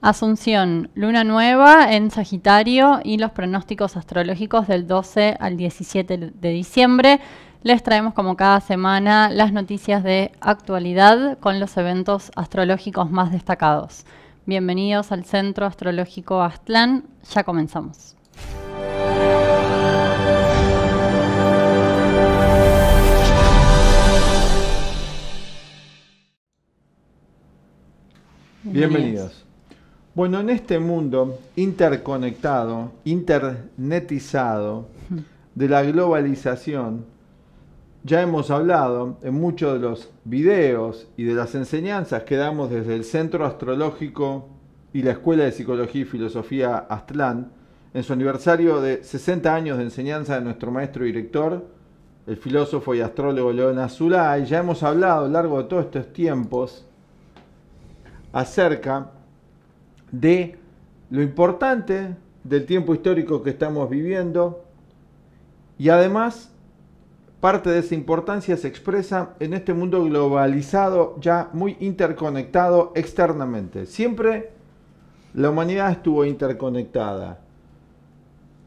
Asunción, luna nueva en Sagitario y los pronósticos astrológicos del 12 al 17 de diciembre. Les traemos como cada semana las noticias de actualidad con los eventos astrológicos más destacados. Bienvenidos al Centro Astrológico Aztlán, ya comenzamos. Bienvenidos. Bienvenidos. Bueno, en este mundo interconectado, internetizado, de la globalización, ya hemos hablado en muchos de los videos y de las enseñanzas que damos desde el Centro Astrológico y la Escuela de Psicología y Filosofía Astlán, en su aniversario de 60 años de enseñanza de nuestro maestro director, el filósofo y astrólogo León Azulay, ya hemos hablado a lo largo de todos estos tiempos acerca de lo importante del tiempo histórico que estamos viviendo y además parte de esa importancia se expresa en este mundo globalizado ya muy interconectado externamente. Siempre la humanidad estuvo interconectada,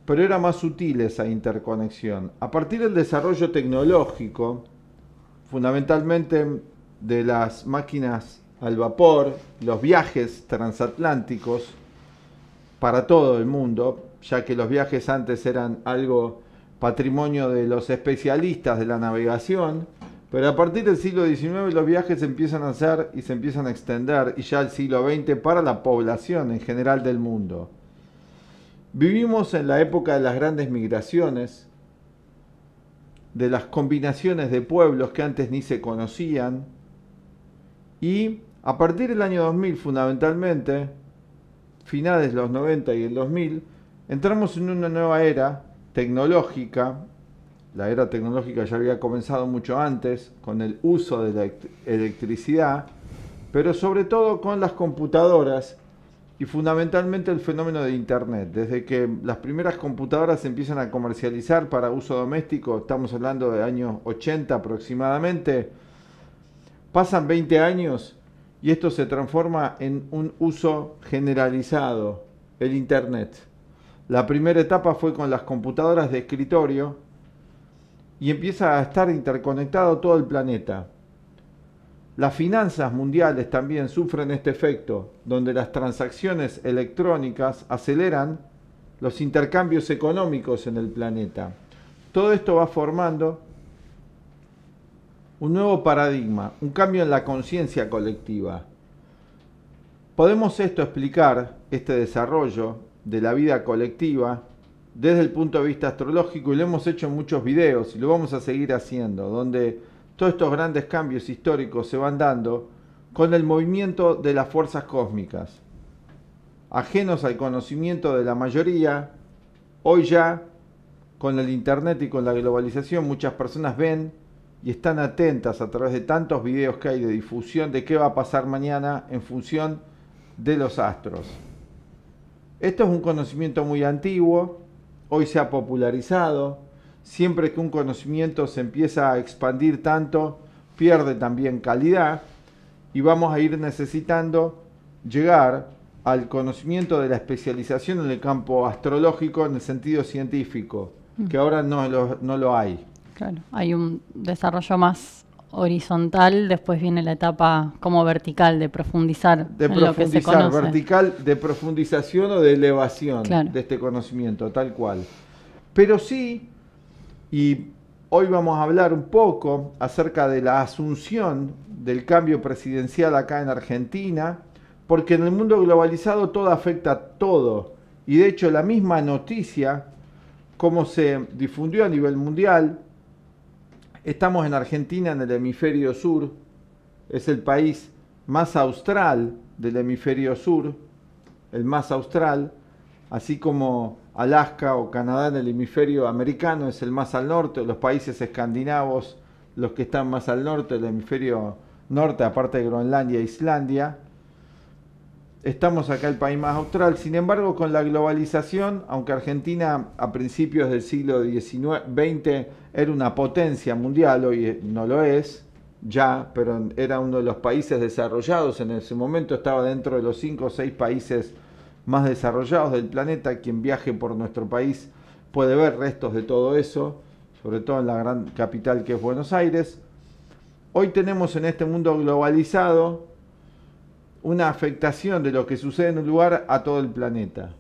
pero era más sutil esa interconexión. A partir del desarrollo tecnológico, fundamentalmente de las máquinas al vapor, los viajes transatlánticos para todo el mundo, ya que los viajes antes eran algo patrimonio de los especialistas de la navegación, pero a partir del siglo XIX los viajes se empiezan a hacer y se empiezan a extender, y ya el siglo XX para la población en general del mundo. Vivimos en la época de las grandes migraciones, de las combinaciones de pueblos que antes ni se conocían, y a partir del año 2000, fundamentalmente, finales de los 90 y el 2000, entramos en una nueva era tecnológica. La era tecnológica ya había comenzado mucho antes con el uso de la electricidad, pero sobre todo con las computadoras y fundamentalmente el fenómeno de Internet. Desde que las primeras computadoras se empiezan a comercializar para uso doméstico, estamos hablando de años 80 aproximadamente, pasan 20 años y esto se transforma en un uso generalizado, el Internet. La primera etapa fue con las computadoras de escritorio y empieza a estar interconectado todo el planeta. Las finanzas mundiales también sufren este efecto, donde las transacciones electrónicas aceleran los intercambios económicos en el planeta. Todo esto va formando un nuevo paradigma, un cambio en la conciencia colectiva. Podemos esto explicar, este desarrollo de la vida colectiva, desde el punto de vista astrológico y lo hemos hecho en muchos videos y lo vamos a seguir haciendo, donde todos estos grandes cambios históricos se van dando con el movimiento de las fuerzas cósmicas. Ajenos al conocimiento de la mayoría, hoy ya, con el Internet y con la globalización, muchas personas ven y están atentas a través de tantos videos que hay de difusión de qué va a pasar mañana en función de los astros. Esto es un conocimiento muy antiguo, hoy se ha popularizado, siempre que un conocimiento se empieza a expandir tanto, pierde también calidad y vamos a ir necesitando llegar al conocimiento de la especialización en el campo astrológico en el sentido científico, que mm. ahora no lo, no lo hay. Claro, hay un desarrollo más horizontal, después viene la etapa como vertical de profundizar de profundizar, vertical de profundización o de elevación de este conocimiento, tal cual. Pero sí, y hoy vamos a hablar un poco acerca de la asunción del cambio presidencial acá en Argentina, porque en el mundo globalizado todo afecta a todo. Y de hecho la misma noticia, como se difundió a nivel mundial, Estamos en Argentina, en el hemisferio sur. Es el país más austral del hemisferio sur, el más austral, así como Alaska o Canadá en el hemisferio americano es el más al norte, los países escandinavos, los que están más al norte del hemisferio norte, aparte de Groenlandia e Islandia, Estamos acá el país más austral. Sin embargo, con la globalización, aunque Argentina a principios del siglo XIX, era una potencia mundial, hoy eh, no lo es, ya, pero era uno de los países desarrollados en ese momento, estaba dentro de los cinco o seis países más desarrollados del planeta. Quien viaje por nuestro país puede ver restos de todo eso, sobre todo en la gran capital que es Buenos Aires. Hoy tenemos en este mundo globalizado una afectación de lo que sucede en un lugar a todo el planeta.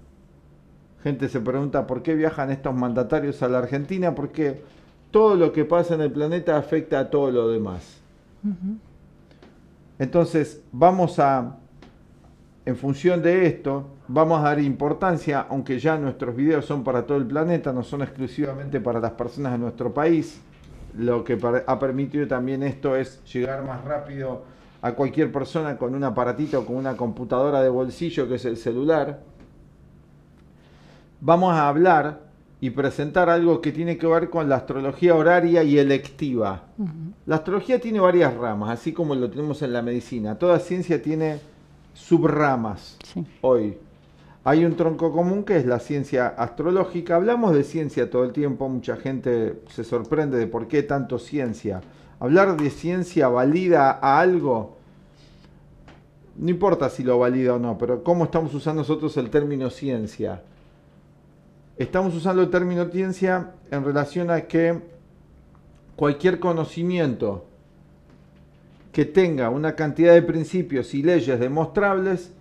Gente se pregunta por qué viajan estos mandatarios a la Argentina, porque todo lo que pasa en el planeta afecta a todo lo demás. Entonces, vamos a, en función de esto, vamos a dar importancia, aunque ya nuestros videos son para todo el planeta, no son exclusivamente para las personas de nuestro país. Lo que ha permitido también esto es llegar más rápido a cualquier persona con un aparatito, con una computadora de bolsillo que es el celular, vamos a hablar y presentar algo que tiene que ver con la astrología horaria y electiva. La astrología tiene varias ramas, así como lo tenemos en la medicina. Toda ciencia tiene subramas hoy. Hay un tronco común que es la ciencia astrológica. Hablamos de ciencia todo el tiempo, mucha gente se sorprende de por qué tanto ciencia. Hablar de ciencia valida a algo, no importa si lo valida o no, pero ¿cómo estamos usando nosotros el término ciencia? Estamos usando el término ciencia en relación a que cualquier conocimiento que tenga una cantidad de principios y leyes demostrables,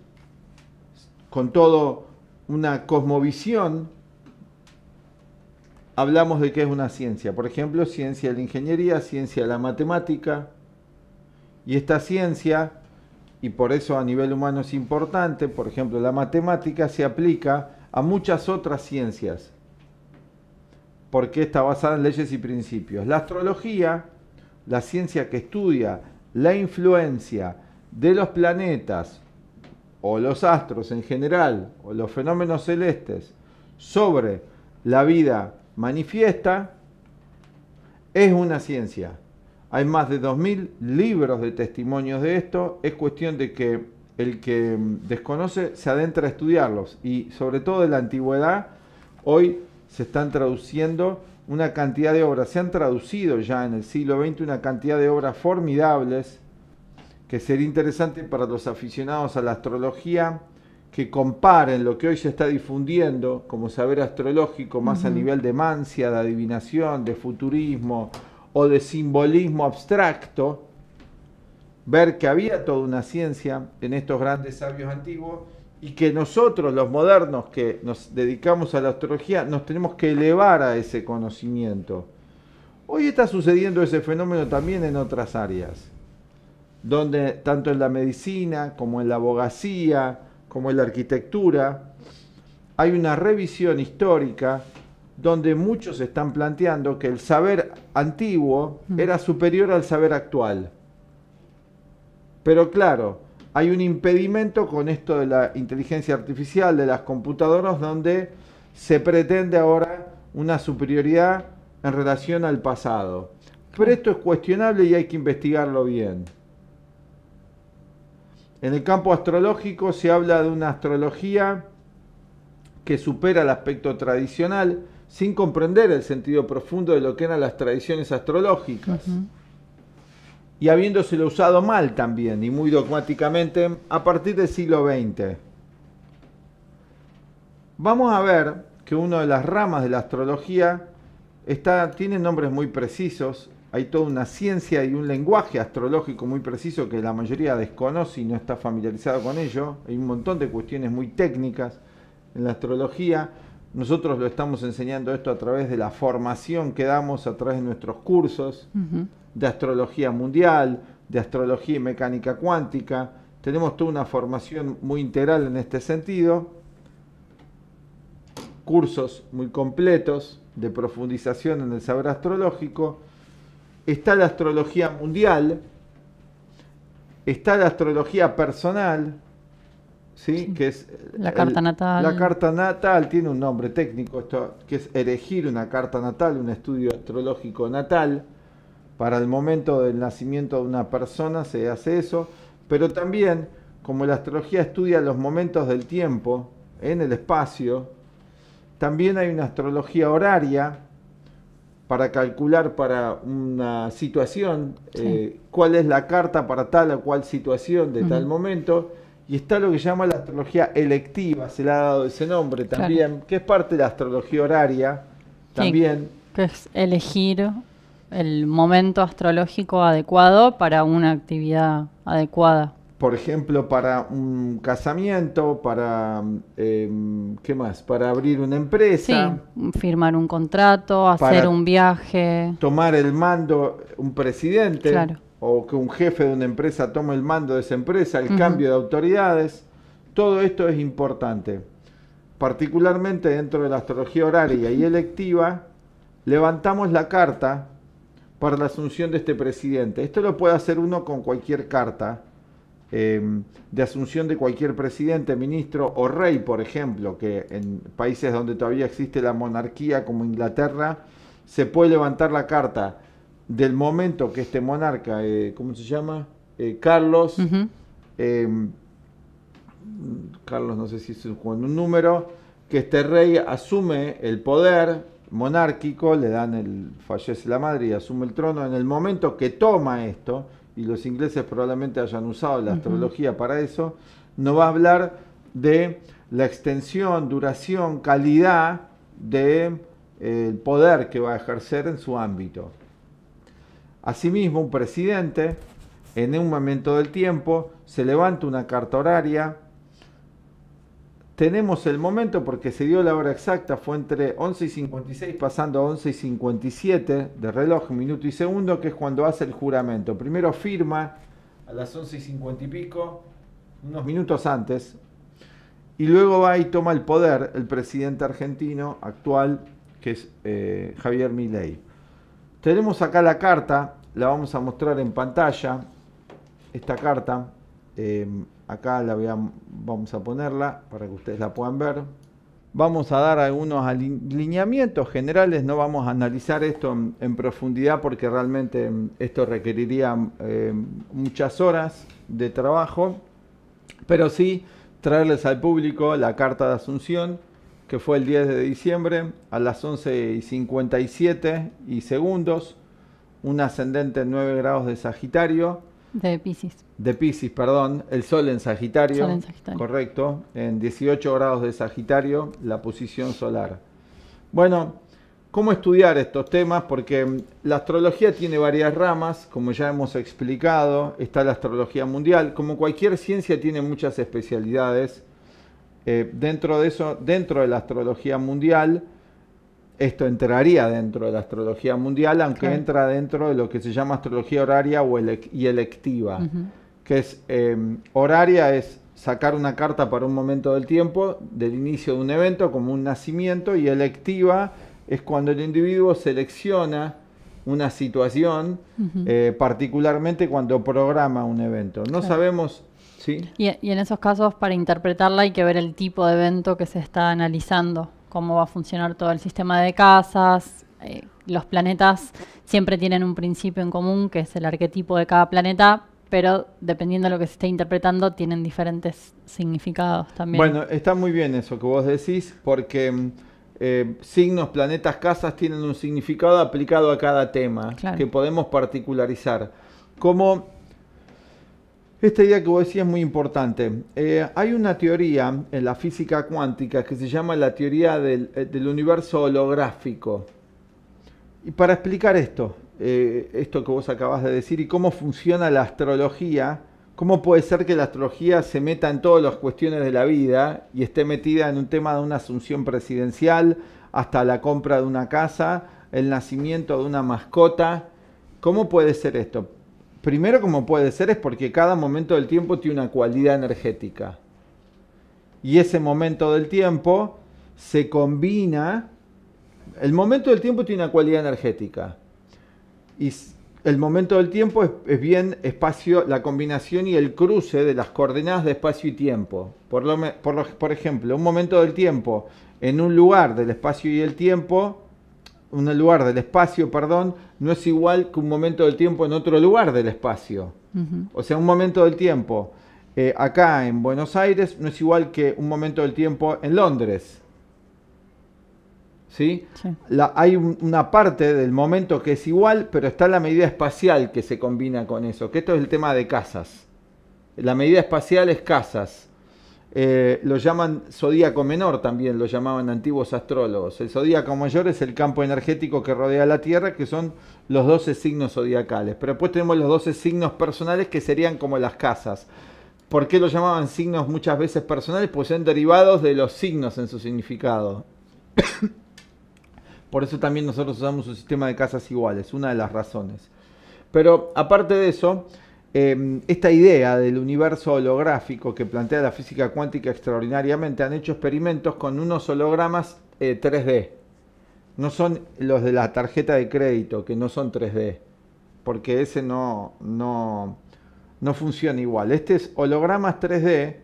con todo una cosmovisión hablamos de qué es una ciencia. Por ejemplo, ciencia de la ingeniería, ciencia de la matemática. Y esta ciencia, y por eso a nivel humano es importante, por ejemplo, la matemática se aplica a muchas otras ciencias, porque está basada en leyes y principios. La astrología, la ciencia que estudia la influencia de los planetas o los astros en general, o los fenómenos celestes, sobre la vida manifiesta es una ciencia. Hay más de 2.000 libros de testimonios de esto. Es cuestión de que el que desconoce se adentra a estudiarlos. Y sobre todo de la antigüedad, hoy se están traduciendo una cantidad de obras. Se han traducido ya en el siglo XX una cantidad de obras formidables que sería interesante para los aficionados a la astrología que comparen lo que hoy se está difundiendo como saber astrológico más a nivel de mancia, de adivinación, de futurismo o de simbolismo abstracto, ver que había toda una ciencia en estos grandes sabios antiguos y que nosotros, los modernos que nos dedicamos a la astrología, nos tenemos que elevar a ese conocimiento. Hoy está sucediendo ese fenómeno también en otras áreas, donde tanto en la medicina como en la abogacía, como en la arquitectura, hay una revisión histórica donde muchos están planteando que el saber antiguo mm. era superior al saber actual. Pero claro, hay un impedimento con esto de la inteligencia artificial, de las computadoras, donde se pretende ahora una superioridad en relación al pasado. Pero esto es cuestionable y hay que investigarlo bien. En el campo astrológico se habla de una astrología que supera el aspecto tradicional sin comprender el sentido profundo de lo que eran las tradiciones astrológicas. Y habiéndoselo usado mal también y muy dogmáticamente a partir del siglo XX. Vamos a ver que una de las ramas de la astrología tiene nombres muy precisos hay toda una ciencia y un lenguaje astrológico muy preciso que la mayoría desconoce y no está familiarizado con ello. Hay un montón de cuestiones muy técnicas en la astrología. Nosotros lo estamos enseñando esto a través de la formación que damos, a través de nuestros cursos de astrología mundial, de astrología y mecánica cuántica. Tenemos toda una formación muy integral en este sentido. Cursos muy completos de profundización en el saber astrológico está la astrología mundial, está la astrología personal, ¿sí? que es la carta natal. La carta natal tiene un nombre técnico, esto, que es elegir una carta natal, un estudio astrológico natal. Para el momento del nacimiento de una persona se hace eso, pero también como la astrología estudia los momentos del tiempo en el espacio, también hay una astrología horaria para calcular para una situación eh, cuál es la carta para tal o cual situación de tal momento. Y está lo que se llama la astrología electiva, se le ha dado ese nombre también, que es parte de la astrología horaria también. que es elegir el momento astrológico adecuado para una actividad adecuada por ejemplo, para un casamiento, para, em, ¿qué más? Para abrir una empresa. firmar un contrato, hacer un viaje. Tomar el mando un presidente. O que un jefe de una empresa tome el mando de esa empresa, el cambio de autoridades. Todo esto es importante. Particularmente dentro de la astrología horaria y electiva, levantamos la carta para la asunción de este presidente. Esto lo puede hacer uno con cualquier carta Em, de asunción de cualquier presidente, ministro o rey, por ejemplo, que en países donde todavía existe la monarquía como Inglaterra, se puede levantar la carta del momento que este monarca, eh, ¿cómo se llama? Eh, Carlos, em, Carlos no sé si es un número, que este rey asume el poder monárquico, le dan el, fallece la madre y asume el trono, en el momento que toma esto, y los ingleses probablemente hayan usado la astrología para eso, nos va a hablar de la extensión, duración, calidad del de, eh, poder que va a ejercer en su ámbito. Asimismo, un presidente en un momento del tiempo se levanta una carta horaria tenemos el momento porque se dio la hora exacta, fue entre 11 y 56, pasando a 11 y 57 de reloj, minuto y segundo, que es cuando hace el juramento. Primero firma a las 11 y 50 y pico, unos minutos antes, y luego va y toma el poder el presidente argentino actual, que es eh, Javier Milei. Tenemos acá la carta, la vamos a mostrar en pantalla, esta carta Em, acá la vamos a ponerla para que ustedes la puedan ver. Vamos a dar algunos alineamientos generales, no vamos a analizar esto en, profundidad porque realmente em, esto requeriría em, muchas horas de trabajo, pero sí traerles al público la carta de Asunción que fue el 10 de diciembre a las 11 y 57 y segundos, un ascendente 9 grados de Sagitario, de Pisces. De Pisces, perdón. El Sol en Sagitario. Sol en Sagitario. Correcto. En 18 grados de Sagitario, la posición solar. Bueno, ¿cómo estudiar estos temas? Porque mm, la astrología tiene varias ramas, como ya hemos explicado. Está la astrología mundial. Como cualquier ciencia tiene muchas especialidades. Eh, dentro de eso, dentro de la astrología mundial, esto entraría dentro de la astrología mundial, aunque entra dentro de lo que se llama astrología horaria o y electiva, que es em, horaria es sacar una carta para un momento del tiempo, del inicio de un evento, como un nacimiento, y electiva es cuando el individuo selecciona una situación, eh, particularmente cuando programa un evento. No sabemos Sí. Y, y, en esos casos, para interpretarla, hay que ver el tipo de evento que se está analizando cómo va a funcionar todo el sistema de casas. Eh, los planetas siempre tienen un principio en común, que es el arquetipo de cada planeta, pero dependiendo de lo que se esté interpretando, tienen diferentes significados también. Bueno, está muy bien eso que vos decís, porque mm, eh, signos, planetas, casas tienen un significado aplicado a cada tema que podemos particularizar. Como esta idea que vos decías es muy importante. Eh, hay una teoría en la física cuántica que se llama la teoría del, eh, universo holográfico. Y para explicar esto, eh, esto que vos acabas de decir y cómo funciona la astrología, cómo puede ser que la astrología se meta en todas las cuestiones de la vida y esté metida en un tema de una asunción presidencial, hasta la compra de una casa, el nacimiento de una mascota. ¿Cómo puede ser esto? primero como puede ser es porque cada momento del tiempo tiene una cualidad energética. Y ese momento del tiempo se combina, el momento del tiempo tiene una cualidad energética. Y el momento del tiempo es, bien espacio, la combinación y el cruce de las coordenadas de espacio y tiempo. por, por ejemplo, un momento del tiempo en un lugar del espacio y el tiempo un lugar del espacio, perdón, no es igual que un momento del tiempo en otro lugar del espacio. O sea, un momento del tiempo eh, acá en Buenos Aires no es igual que un momento del tiempo en Londres. ¿Sí? hay una parte del momento que es igual, pero está la medida espacial que se combina con eso, que esto es el tema de casas. La medida espacial es casas. Eh, lo llaman zodíaco menor también, lo llamaban antiguos astrólogos. El zodíaco mayor es el campo energético que rodea la Tierra, que son los 12 signos zodiacales. Pero después tenemos los 12 signos personales, que serían como las casas. ¿Por qué lo llamaban signos muchas veces personales? Pues son derivados de los signos en su significado. Por eso también nosotros usamos un sistema de casas iguales, una de las razones. Pero aparte de eso, Em, esta idea del universo holográfico que plantea la física cuántica extraordinariamente han hecho experimentos con unos hologramas 3D. Eh, no son los de la tarjeta de crédito, que no son 3D, porque ese no, no, no funciona igual. Este es hologramas 3D,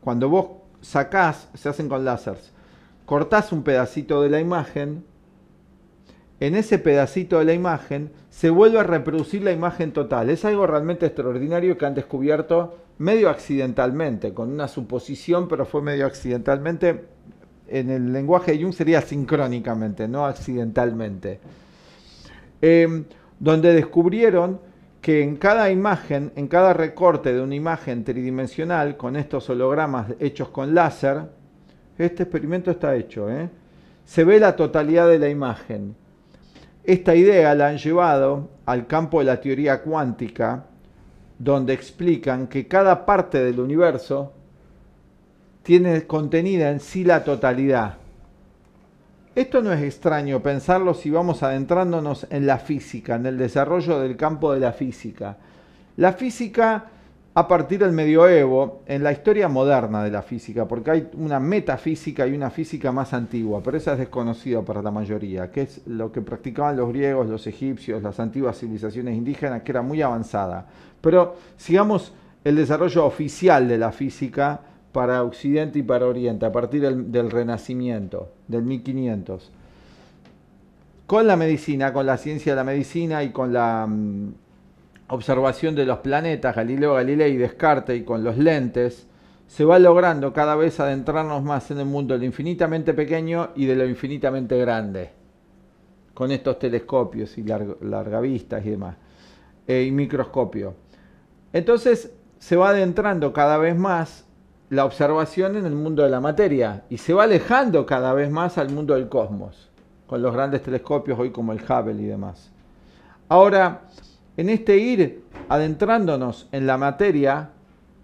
cuando vos sacás, se hacen con láseres, cortás un pedacito de la imagen, en ese pedacito de la imagen se vuelve a reproducir la imagen total. Es algo realmente extraordinario que han descubierto medio accidentalmente, con una suposición, pero fue medio accidentalmente. En el lenguaje de Jung sería sincrónicamente, no accidentalmente. Em, donde descubrieron que en cada imagen, en cada recorte de una imagen tridimensional, con estos hologramas hechos con láser, este experimento está hecho, ¿eh? se ve la totalidad de la imagen esta idea la han llevado al campo de la teoría cuántica, donde explican que cada parte del universo tiene contenida en sí la totalidad. Esto no es extraño pensarlo si vamos adentrándonos en la física, en el desarrollo del campo de la física. La física a partir del medioevo en la historia moderna de la física, porque hay una metafísica y una física más antigua, pero esa es desconocida para la mayoría, que es lo que practicaban los griegos, los egipcios, las antiguas civilizaciones indígenas, que era muy avanzada. Pero sigamos el desarrollo oficial de la física para Occidente y para Oriente, a partir del, Renacimiento, del 1500. Con la medicina, con la ciencia de la medicina y con la mm, observación de los planetas, Galileo Galilei, Descartes y con los lentes, se va logrando cada vez adentrarnos más en el mundo de lo infinitamente pequeño y de lo infinitamente grande, con estos telescopios y largavistas y demás, eh, y microscopio. Entonces se va adentrando cada vez más la observación en el mundo de la materia y se va alejando cada vez más al mundo del cosmos, con los grandes telescopios hoy como el Hubble y demás. Ahora, en este ir adentrándonos en la materia,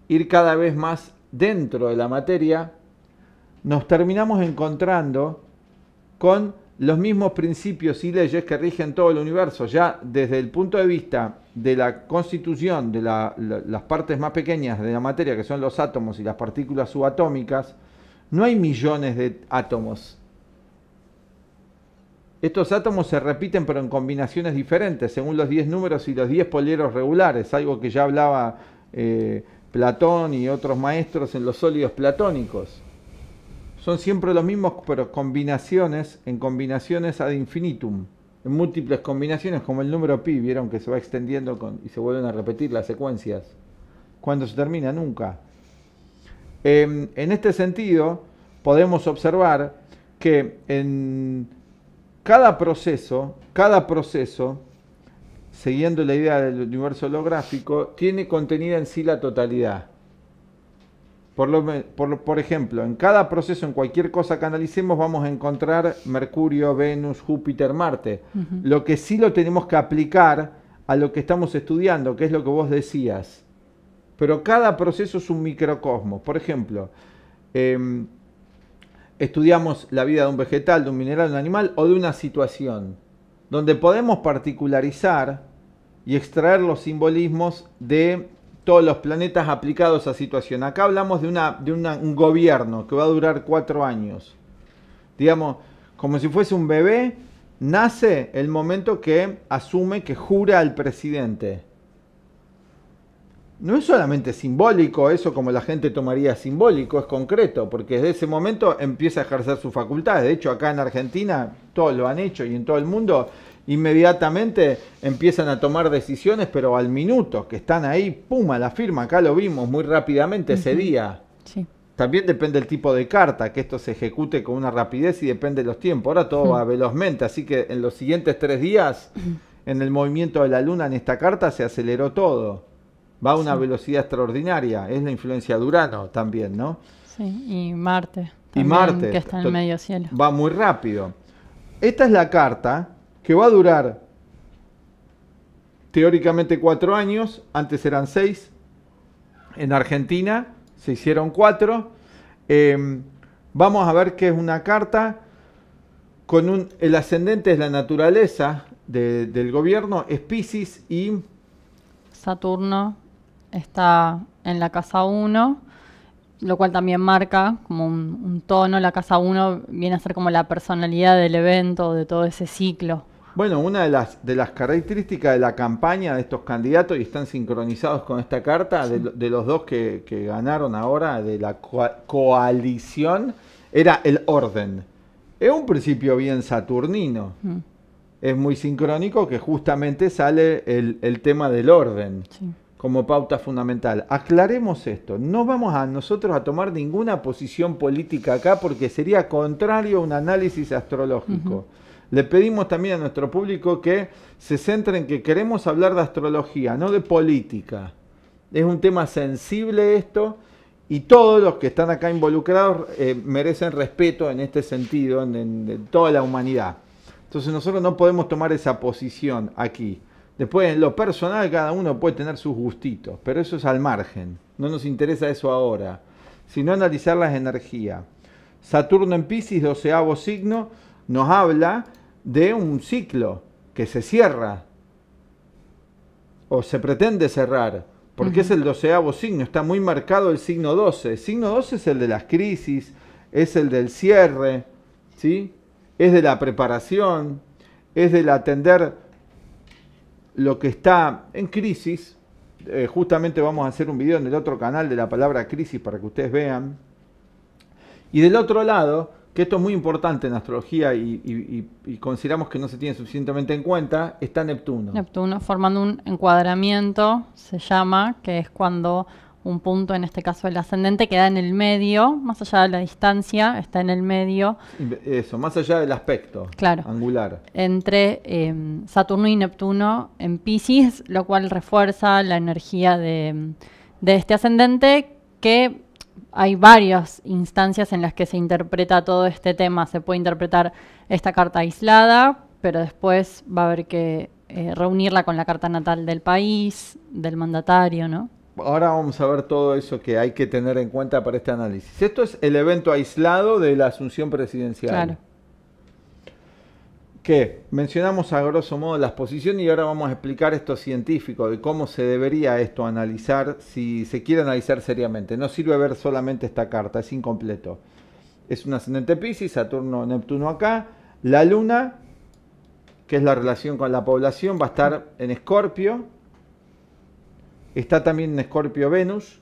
ir cada vez más dentro de la materia, nos terminamos encontrando con los mismos principios y leyes que rigen todo el universo, ya desde el punto de vista de la constitución de las partes más pequeñas de la materia, que son los átomos y las partículas subatómicas, no hay millones de átomos estos átomos se repiten pero en combinaciones diferentes, según los 10 números y los 10 poleros regulares, algo que ya hablaba eh, Platón y otros maestros en los sólidos platónicos. Son siempre los mismos, pero combinaciones en combinaciones ad infinitum, en múltiples combinaciones, como el número pi, vieron que se va extendiendo y se vuelven a repetir las secuencias. Cuando se termina? Nunca. Em, en este sentido, podemos observar que en cada proceso, cada proceso, siguiendo la idea del universo holográfico, tiene contenida en sí la totalidad. Por, por, ejemplo, en cada proceso, en cualquier cosa que analicemos, vamos a encontrar Mercurio, Venus, Júpiter, Marte. Lo que sí lo tenemos que aplicar a lo que estamos estudiando, que es lo que vos decías. Pero cada proceso es un microcosmos. Por ejemplo, em, estudiamos la vida de un vegetal, de un mineral, de un animal o de una situación, donde podemos particularizar y extraer los simbolismos de todos los planetas aplicados a situación. Acá hablamos de, un gobierno que va a durar cuatro años. Digamos, como si fuese un bebé, nace el momento que asume que jura al presidente no es solamente simbólico, eso como la gente tomaría simbólico, es concreto, porque desde ese momento empieza a ejercer su facultad De hecho, acá en Argentina, todos lo han hecho y en todo el mundo, inmediatamente empiezan a tomar decisiones, pero al minuto, que están ahí, puma, la firma, acá lo vimos muy rápidamente ese día. También depende el tipo de carta, que esto se ejecute con una rapidez y depende de los tiempos. Ahora todo va velozmente, así que en los siguientes tres días, en el movimiento de la luna en esta carta, se aceleró todo va a una velocidad extraordinaria. Es la influencia de Urano también, ¿no? Sí, y Marte. y Marte. Que está en medio cielo. Va muy rápido. Esta es la carta que va a durar teóricamente cuatro años, antes eran seis. En Argentina se hicieron cuatro. Em, vamos a ver qué es una carta con un, el ascendente es la naturaleza del gobierno, es y... Saturno está en la casa 1, lo cual también marca como un, tono. La casa 1 viene a ser como la personalidad del evento, de todo ese ciclo. Bueno, una de las, de las características de la campaña de estos candidatos, y están sincronizados con esta carta, de, los dos que, ganaron ahora de la coalición, era el orden. Es un principio bien saturnino. Mm. Es muy sincrónico que justamente sale el, el tema del orden. Sí como pauta fundamental. Aclaremos esto, no vamos a nosotros a tomar ninguna posición política acá porque sería contrario a un análisis astrológico. Le pedimos también a nuestro público que se centre en que queremos hablar de astrología, no de política. Es un tema sensible esto y todos los que están acá involucrados eh, merecen respeto en este sentido, en, en toda la humanidad. Entonces nosotros no podemos tomar esa posición aquí. Después, en lo personal, cada uno puede tener sus gustitos, pero eso es al margen. No nos interesa eso ahora, sino analizar las energías. Saturno en Pisces, doceavo signo, nos habla de un ciclo que se cierra o se pretende cerrar, porque es el doceavo signo, está muy marcado el signo 12. El signo 12 es el de las crisis, es el del cierre, ¿sí? es de la preparación, es del atender lo que está en crisis. Eh, justamente vamos a hacer un video en el otro canal de la palabra crisis para que ustedes vean. Y del otro lado, que esto es muy importante en astrología y, consideramos que no se tiene suficientemente en cuenta, está Neptuno. Neptuno formando un encuadramiento, se llama, que es cuando un punto, en este caso el ascendente, queda en el medio, más allá de la distancia, está en el medio. Eso, más allá del aspecto claro, angular. Entre em, Saturno y Neptuno en Pisces, lo cual refuerza la energía de, este ascendente, que hay varias instancias en las que se interpreta todo este tema. Se puede interpretar esta carta aislada, pero después va a haber que eh, reunirla con la carta natal del país, del mandatario, ¿no? Ahora vamos a ver todo eso que hay que tener en cuenta para este análisis. Esto es el evento aislado de la asunción presidencial. Que mencionamos a grosso modo las posiciones y ahora vamos a explicar esto científico de cómo se debería esto analizar si se quiere analizar seriamente. No sirve ver solamente esta carta, es incompleto. Es un ascendente Pisces, Saturno, Neptuno acá. La luna, que es la relación con la población, va a estar en Escorpio Está también en Escorpio Venus,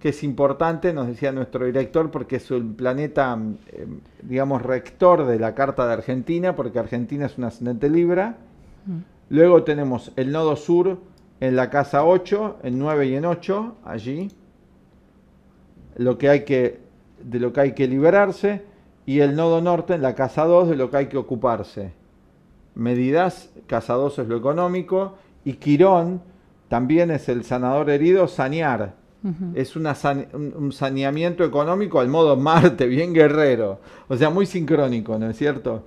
que es importante, nos decía nuestro director, porque es el planeta, mm, eh, digamos, rector de la Carta de Argentina, porque Argentina es un ascendente Libra. Mm. Luego tenemos el nodo sur en la casa 8, en 9 y en 8, allí, lo que hay que, de lo que hay que liberarse, y el nodo norte en la casa 2, de lo que hay que ocuparse. Medidas, casa 2 es lo económico, y Quirón también es el sanador herido, sanear. Es un saneamiento económico al modo Marte, bien guerrero. O sea, muy sincrónico, ¿no es cierto?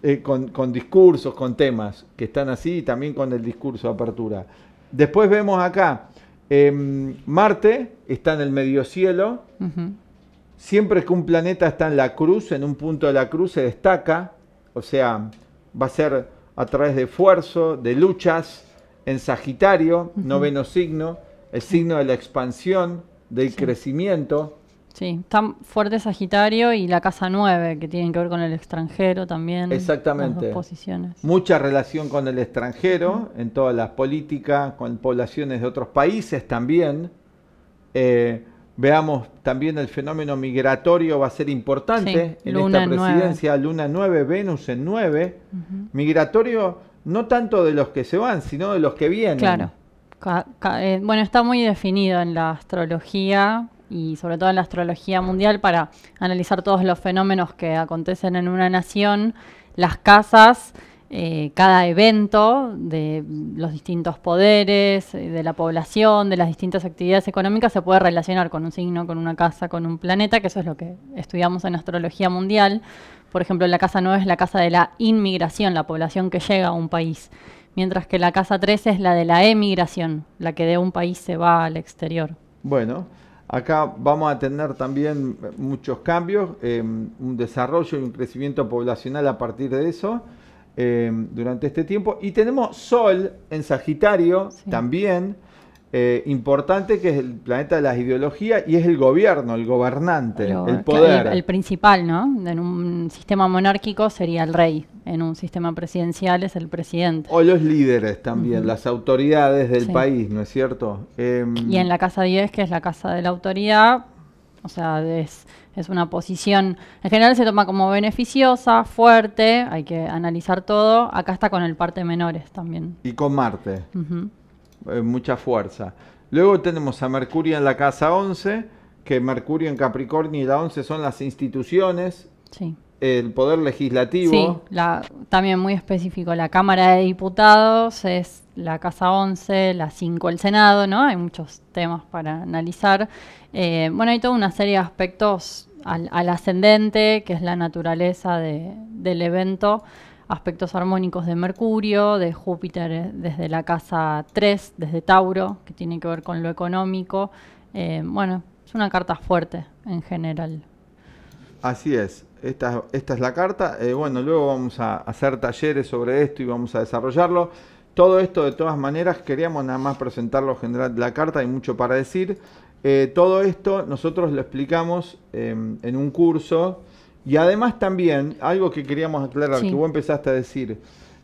Eh, con, discursos, con temas que están así y también con el discurso de apertura. Después vemos acá, em, Marte está en el medio cielo. Siempre que un planeta está en la cruz, en un punto de la cruz se destaca. O sea, va a ser a través de esfuerzo, de luchas, en Sagitario, noveno signo, el signo de la expansión, del crecimiento. Sí, tan fuerte Sagitario y la casa 9, que tienen que ver con el extranjero también. Exactamente. Las posiciones. Mucha relación con el extranjero en todas las políticas, con poblaciones de otros países también. Eh, veamos también el fenómeno migratorio va a ser importante en esta presidencia. Luna 9, Venus en 9. Migratorio no tanto de los que se van, sino de los que vienen. Claro. Eh, bueno, está muy definido en la astrología y sobre todo en la astrología mundial para analizar todos los fenómenos que acontecen en una nación, las casas, eh, cada evento de los distintos poderes, eh, de la población, de las distintas actividades económicas, se puede relacionar con un signo, con una casa, con un planeta, que eso es lo que estudiamos en astrología mundial. Por ejemplo, la casa 9 es la casa de la inmigración, la población que llega a un país, mientras que la casa 13 es la de la emigración, la que de un país se va al exterior. Bueno, acá vamos a tener también muchos cambios, em, un desarrollo y un crecimiento poblacional a partir de eso. Em, durante este tiempo y tenemos Sol en Sagitario también eh, importante que es el planeta de las ideologías y es el gobierno, el gobernante, el poder. El, principal, ¿no? En un sistema monárquico sería el rey, en un sistema presidencial es el presidente. O los líderes también, las autoridades del país, ¿no es cierto? Em, y en la Casa 10, que es la Casa de la Autoridad, o sea, es, una posición, en general se toma como beneficiosa, fuerte, hay que analizar todo. Acá está con el parte menores también. Y con Marte. Eh, mucha fuerza. Luego tenemos a Mercurio en la casa 11, que Mercurio en Capricornio y la 11 son las instituciones, el poder legislativo. la, también muy específico, la Cámara de Diputados es la casa 11, la 5 el Senado, ¿no? Hay muchos temas para analizar. Eh, bueno, hay toda una serie de aspectos al, al ascendente, que es la naturaleza del evento aspectos armónicos de Mercurio, de Júpiter eh, desde la casa 3, desde Tauro, que tiene que ver con lo económico. Eh, bueno, es una carta fuerte en general. Así es, esta, es la carta. Eh, bueno, luego vamos a hacer talleres sobre esto y vamos a desarrollarlo. Todo esto, de todas maneras, queríamos nada más presentarlo general la carta, hay mucho para decir. todo esto nosotros lo explicamos em, en un curso y además también, algo que queríamos aclarar, que vos empezaste a decir,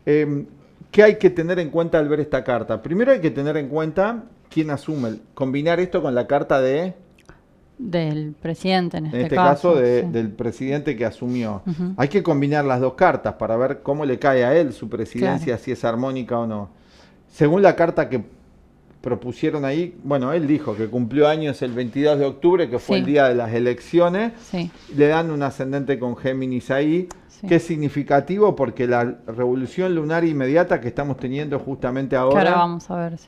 em, ¿qué hay que tener en cuenta al ver esta carta? Primero hay que tener en cuenta quién asume, combinar esto con la carta de... Del presidente, en este, en este, este caso. del presidente que asumió. Hay que combinar las dos cartas para ver cómo le cae a él su presidencia, si es armónica o no. Según la carta que propusieron ahí, bueno, él dijo que cumplió años el 22 de octubre, que fue el día de las elecciones, le dan un ascendente con Géminis ahí, que es significativo porque la revolución lunar inmediata que estamos teniendo justamente ahora, que ahora vamos a ver,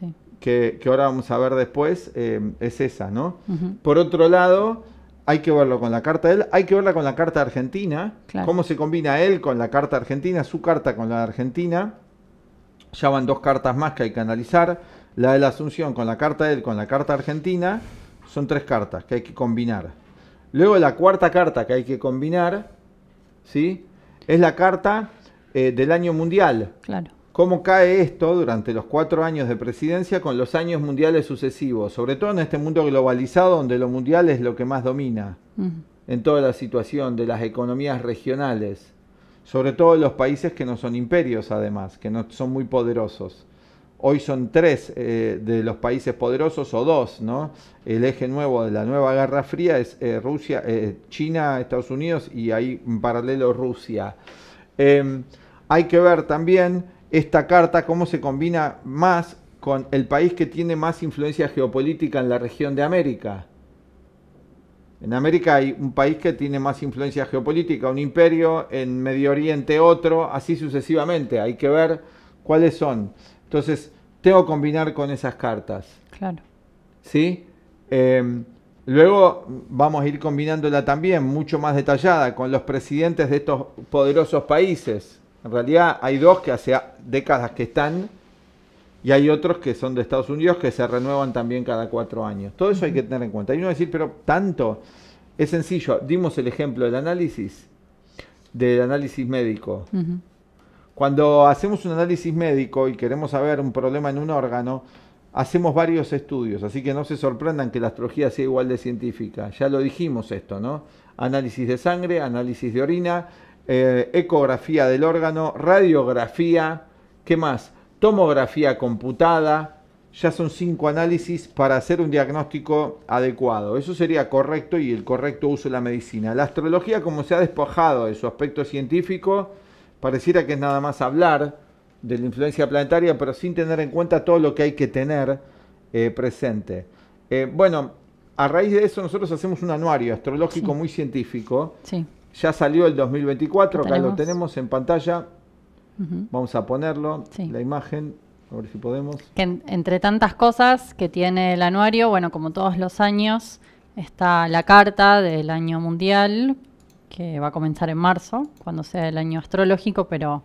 que, ahora vamos a ver después, eh, es esa, ¿no? Por otro lado, hay que verlo con la carta de él, hay que verla con la carta argentina, cómo se combina él con la carta argentina, su carta con la argentina, ya van dos cartas más que hay que analizar, la de la Asunción con la carta de él, con la carta argentina, son tres cartas que hay que combinar. Luego la cuarta carta que hay que combinar, ¿sí? Es la carta eh, del año mundial. Claro. ¿Cómo cae esto durante los cuatro años de presidencia con los años mundiales sucesivos? Sobre todo en este mundo globalizado donde lo mundial es lo que más domina en toda la situación de las economías regionales. Sobre todo en los países que no son imperios, además, que no son muy poderosos. Hoy son tres eh, de los países poderosos o dos, ¿no? El eje nuevo de la nueva Guerra Fría es eh, Rusia, eh, China, Estados Unidos y ahí en paralelo Rusia. Em, hay que ver también esta carta cómo se combina más con el país que tiene más influencia geopolítica en la región de América. En América hay un país que tiene más influencia geopolítica, un imperio, en Medio Oriente otro, así sucesivamente. Hay que ver cuáles son. Entonces, tengo que combinar con esas cartas. Claro. ¿Sí? Em, luego vamos a ir combinándola también, mucho más detallada, con los presidentes de estos poderosos países. En realidad hay dos que hace décadas que están y hay otros que son de Estados Unidos que se renuevan también cada cuatro años. Todo eso hay que tener en cuenta. Y uno decir, pero tanto, es sencillo, dimos el ejemplo del análisis, del análisis médico. Cuando hacemos un análisis médico y queremos saber un problema en un órgano, hacemos varios estudios, así que no se sorprendan que la astrología sea igual de científica. Ya lo dijimos esto, ¿no? Análisis de sangre, análisis de orina, eh, ecografía del órgano, radiografía, ¿qué más? Tomografía computada. Ya son cinco análisis para hacer un diagnóstico adecuado. Eso sería correcto y el correcto uso de la medicina. La astrología, como se ha despojado de su aspecto científico, pareciera que es nada más hablar de la influencia planetaria, pero sin tener en cuenta todo lo que hay que tener eh, presente. Eh, bueno, a raíz de eso nosotros hacemos un anuario astrológico muy científico. Ya salió el 2024, acá lo tenemos en pantalla. Vamos a ponerlo, la imagen, a ver si podemos. entre tantas cosas que tiene el anuario, bueno, como todos los años, está la carta del año mundial que va a comenzar en marzo, cuando sea el año astrológico, pero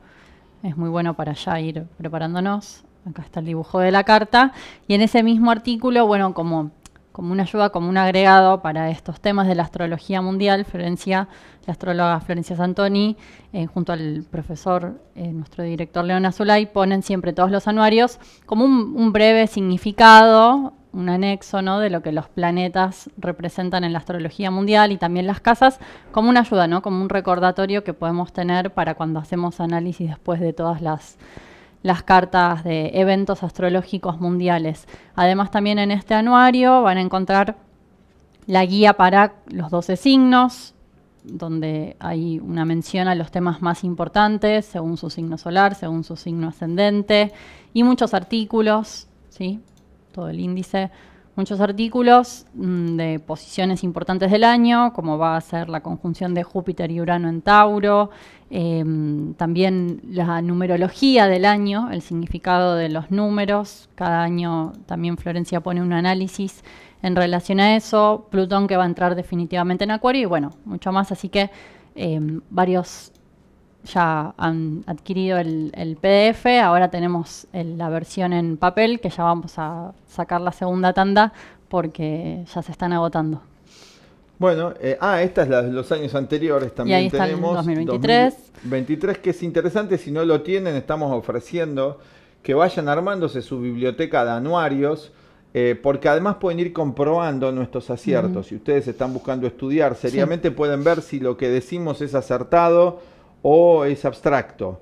es muy bueno para ya ir preparándonos. Acá está el dibujo de la carta. Y en ese mismo artículo, bueno, como, como una ayuda, como un agregado para estos temas de la astrología mundial, Florencia, la astróloga Florencia Santoni, eh, junto al profesor, eh, nuestro director León Azulay, ponen siempre todos los anuarios como un breve significado un anexo ¿no? de lo que los planetas representan en la astrología mundial y también las casas, como una ayuda, ¿no? como un recordatorio que podemos tener para cuando hacemos análisis después de todas las, las cartas de eventos astrológicos mundiales. Además también en este anuario van a encontrar la guía para los 12 signos, donde hay una mención a los temas más importantes, según su signo solar, según su signo ascendente, y muchos artículos, ¿sí? todo el índice, muchos artículos mm, de posiciones importantes del año, como va a ser la conjunción de Júpiter y Urano en Tauro, em, también la numerología del año, el significado de los números, cada año también Florencia pone un análisis en relación a eso, Plutón que va a entrar definitivamente en Acuario y bueno, mucho más, así que em, varios ya han adquirido el, PDF, ahora tenemos la versión en papel, que ya vamos a sacar la segunda tanda porque ya se están agotando. Bueno, eh, ah, estas las los años anteriores también tenemos. 2023. 2023, que es interesante, si no lo tienen, estamos ofreciendo que vayan armándose su biblioteca de anuarios. Eh, porque además pueden ir comprobando nuestros aciertos. Si ustedes están buscando estudiar seriamente, pueden ver si lo que decimos es acertado o es abstracto.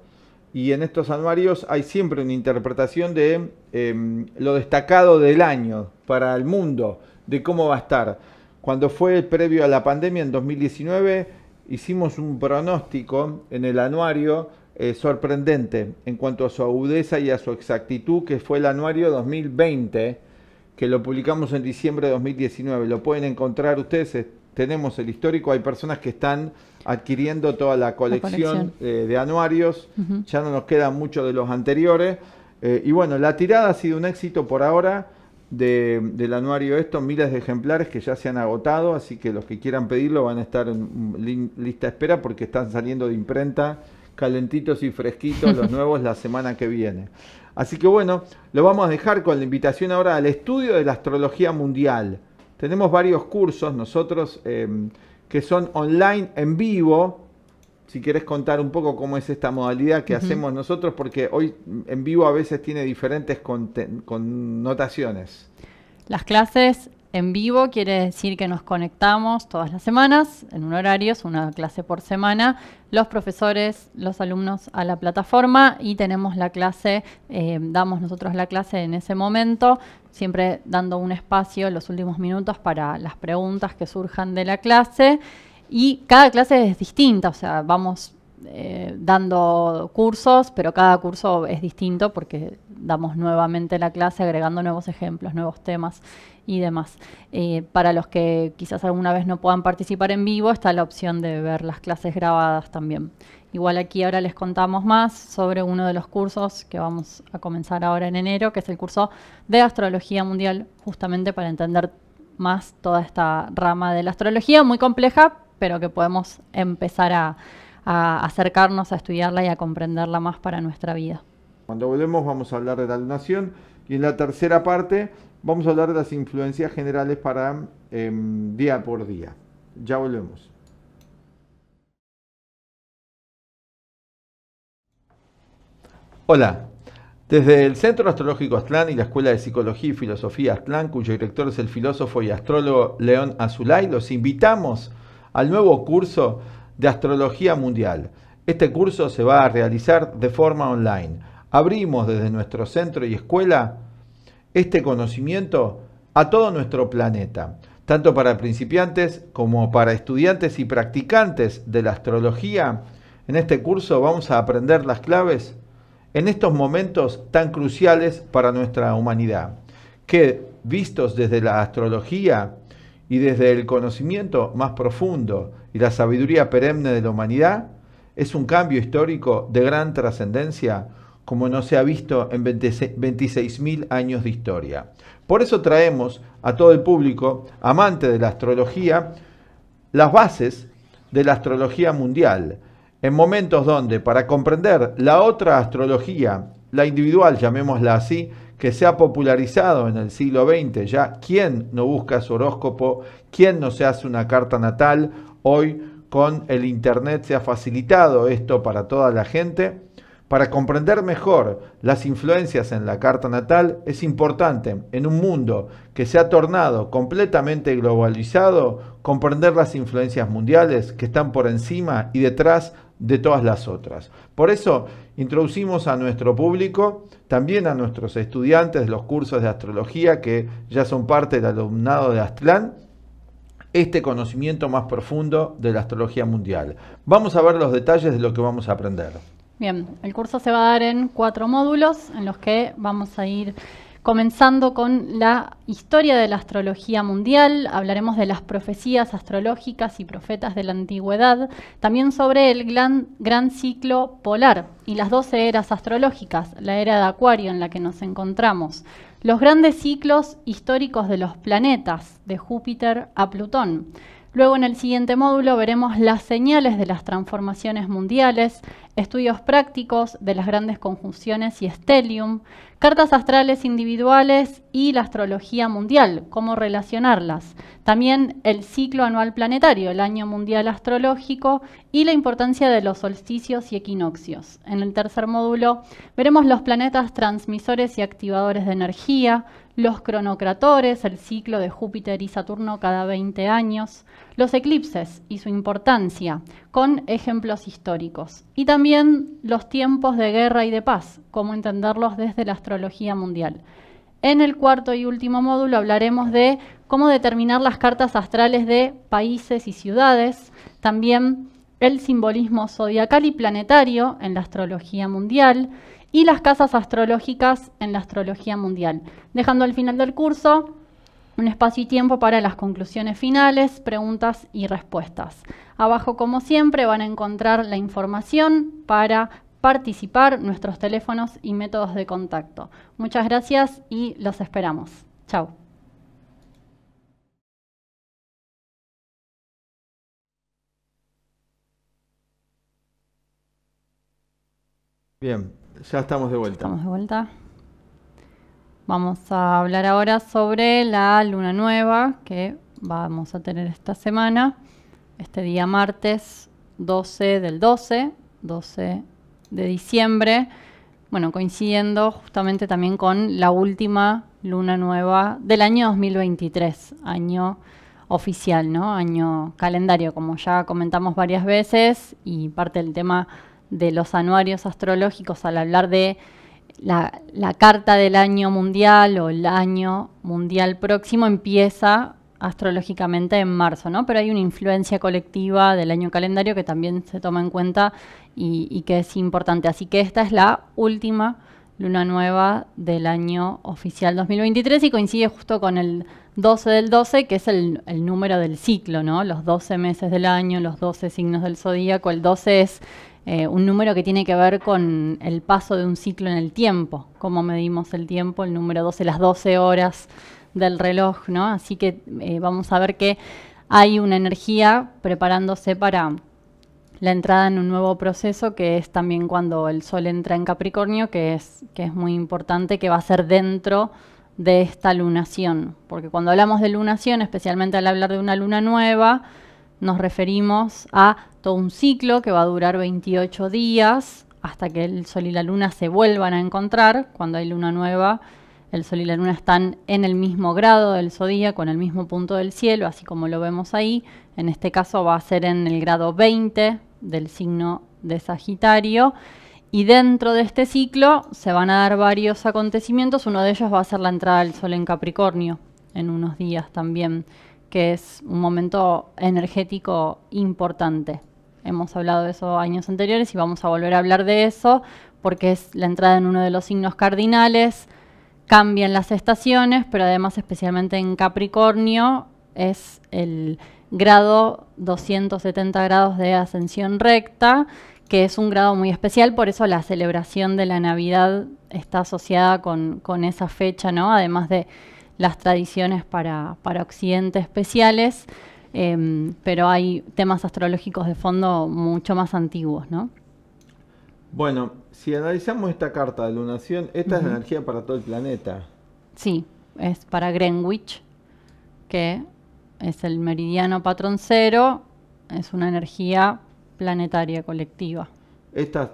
Y en estos anuarios hay siempre una interpretación de em, lo destacado del año para el mundo, de cómo va a estar. Cuando fue previo a la pandemia en 2019, hicimos un pronóstico en el anuario eh, sorprendente en cuanto a su agudeza y a su exactitud, que fue el anuario 2020, que lo publicamos en diciembre de 2019. Lo pueden encontrar ustedes, tenemos el histórico, hay personas que están adquiriendo toda la colección, eh, de anuarios. Ya no nos quedan muchos de los anteriores. Eh, y bueno, la tirada ha sido un éxito por ahora del anuario esto, miles de ejemplares que ya se han agotado, así que los que quieran pedirlo van a estar en lista espera porque están saliendo de imprenta calentitos y fresquitos los nuevos la semana que viene. Así que bueno, lo vamos a dejar con la invitación ahora al estudio de la astrología mundial. Tenemos varios cursos, nosotros... Em, que son online en vivo. Si quieres contar un poco cómo es esta modalidad que hacemos nosotros, porque hoy en vivo a veces tiene diferentes connotaciones. Las clases en vivo quiere decir que nos conectamos todas las semanas, en un horario, es una clase por semana, los profesores, los alumnos a la plataforma y tenemos la clase, eh, damos nosotros la clase en ese momento, siempre dando un espacio en los últimos minutos para las preguntas que surjan de la clase. Y cada clase es distinta, o sea, vamos eh, dando cursos, pero cada curso es distinto porque damos nuevamente la clase agregando nuevos ejemplos, nuevos temas y demás. Eh, para los que quizás alguna vez no puedan participar en vivo, está la opción de ver las clases grabadas también. Igual aquí ahora les contamos más sobre uno de los cursos que vamos a comenzar ahora en enero, que es el curso de Astrología Mundial, justamente para entender más toda esta rama de la astrología, muy compleja, pero que podemos empezar a, acercarnos a estudiarla y a comprenderla más para nuestra vida. Cuando volvemos vamos a hablar de la nación y en la tercera parte Vamos a hablar de las influencias generales para em, día por día. Ya volvemos. Hola, desde el Centro Astrológico Aztlán y la Escuela de Psicología y Filosofía Aztlán, cuyo director es el filósofo y astrólogo León Azulay, los invitamos al nuevo curso de Astrología Mundial. Este curso se va a realizar de forma online. Abrimos desde nuestro centro y escuela este conocimiento a todo nuestro planeta, tanto para principiantes como para estudiantes y practicantes de la astrología. En este curso vamos a aprender las claves en estos momentos tan cruciales para nuestra humanidad, que vistos desde la astrología y desde el conocimiento más profundo y la sabiduría perenne de la humanidad, es un cambio histórico de gran trascendencia, como no se ha visto en 26.000 años de historia. Por eso traemos a todo el público amante de la astrología las bases de la astrología mundial, en momentos donde para comprender la otra astrología, la individual, llamémosla así, que se ha popularizado en el siglo XX ya, ¿quién no busca su horóscopo? ¿Quién no se hace una carta natal? Hoy con el Internet se ha facilitado esto para toda la gente para comprender mejor las influencias en la carta natal es importante, en un mundo que se ha tornado completamente globalizado, comprender las influencias mundiales que están por encima y detrás de todas las otras. Por eso introducimos a nuestro público, también a nuestros estudiantes de los cursos de astrología que ya son parte del alumnado de Aztlán, este conocimiento más profundo de la astrología mundial. Vamos a ver los detalles de lo que vamos a aprender. Bien, el curso se va a dar en cuatro módulos en los que vamos a ir comenzando con la historia de la astrología mundial, hablaremos de las profecías astrológicas y profetas de la antigüedad, también sobre el gran, gran ciclo polar y las doce eras astrológicas, la era de Acuario en la que nos encontramos, los grandes ciclos históricos de los planetas, de Júpiter a Plutón, Luego en el siguiente módulo veremos las señales de las transformaciones mundiales, estudios prácticos de las grandes conjunciones y stellium, cartas astrales individuales y la astrología mundial, cómo relacionarlas. También el ciclo anual planetario, el año mundial astrológico y la importancia de los solsticios y equinoccios. En el tercer módulo veremos los planetas transmisores y activadores de energía, los cronocratores, el ciclo de Júpiter y Saturno cada 20 años, los eclipses y su importancia, con ejemplos históricos, y también los tiempos de guerra y de paz, cómo entenderlos desde la astrología Astrología Mundial. En el cuarto y último módulo hablaremos de cómo determinar las cartas astrales de países y ciudades, también el simbolismo zodiacal y planetario en la astrología mundial y las casas astrológicas en la astrología mundial, dejando al final del curso un espacio y tiempo para las conclusiones finales, preguntas y respuestas. Abajo, como siempre, van a encontrar la información para participar, nuestros teléfonos y métodos de contacto. Muchas gracias y los esperamos. Chao. Bien, ya estamos de vuelta. Estamos de vuelta. Vamos a hablar ahora sobre la luna nueva que vamos a tener esta semana, este día martes 12 del 12, 12 de diciembre, bueno, coincidiendo justamente también con la última luna nueva del año 2023, año oficial, ¿no? Año calendario, como ya comentamos varias veces, y parte del tema de los anuarios astrológicos al hablar de la, la carta del año mundial o el año mundial próximo empieza astrológicamente en marzo, ¿no? Pero hay una influencia colectiva del año calendario que también se toma en cuenta y, que es importante. Así que esta es la última luna nueva del año oficial 2023 y coincide justo con el 12 del 12, que es el, número del ciclo, ¿no? Los 12 meses del año, los 12 signos del zodíaco. El 12 es eh, un número que tiene que ver con el paso de un ciclo en el tiempo, cómo medimos el tiempo, el número 12, las 12 horas del reloj, ¿no? Así que eh, vamos a ver que hay una energía preparándose para la entrada en un nuevo proceso, que es también cuando el Sol entra en Capricornio, que es, que es muy importante, que va a ser dentro de esta lunación. Porque cuando hablamos de lunación, especialmente al hablar de una luna nueva, nos referimos a todo un ciclo que va a durar 28 días hasta que el Sol y la Luna se vuelvan a encontrar. Cuando hay luna nueva, el Sol y la Luna están en el mismo grado del zodíaco, en el mismo punto del cielo, así como lo vemos ahí. En este caso va a ser en el grado 20 del signo de Sagitario. Y dentro de este ciclo se van a dar varios acontecimientos. Uno de ellos va a ser la entrada del Sol en Capricornio en unos días también, que es un momento energético importante. Hemos hablado de eso años anteriores y vamos a volver a hablar de eso porque es la entrada en uno de los signos cardinales cambian las estaciones, pero además especialmente en Capricornio es el grado 270 grados de ascensión recta, que es un grado muy especial, por eso la celebración de la Navidad está asociada con, esa fecha, ¿no? Además de las tradiciones para, para Occidente especiales, em, pero hay temas astrológicos de fondo mucho más antiguos, ¿no? Bueno, si analizamos esta carta de lunación, esta es la energía para todo el planeta. Sí, es para Greenwich, que es el meridiano patrón cero, es una energía planetaria colectiva.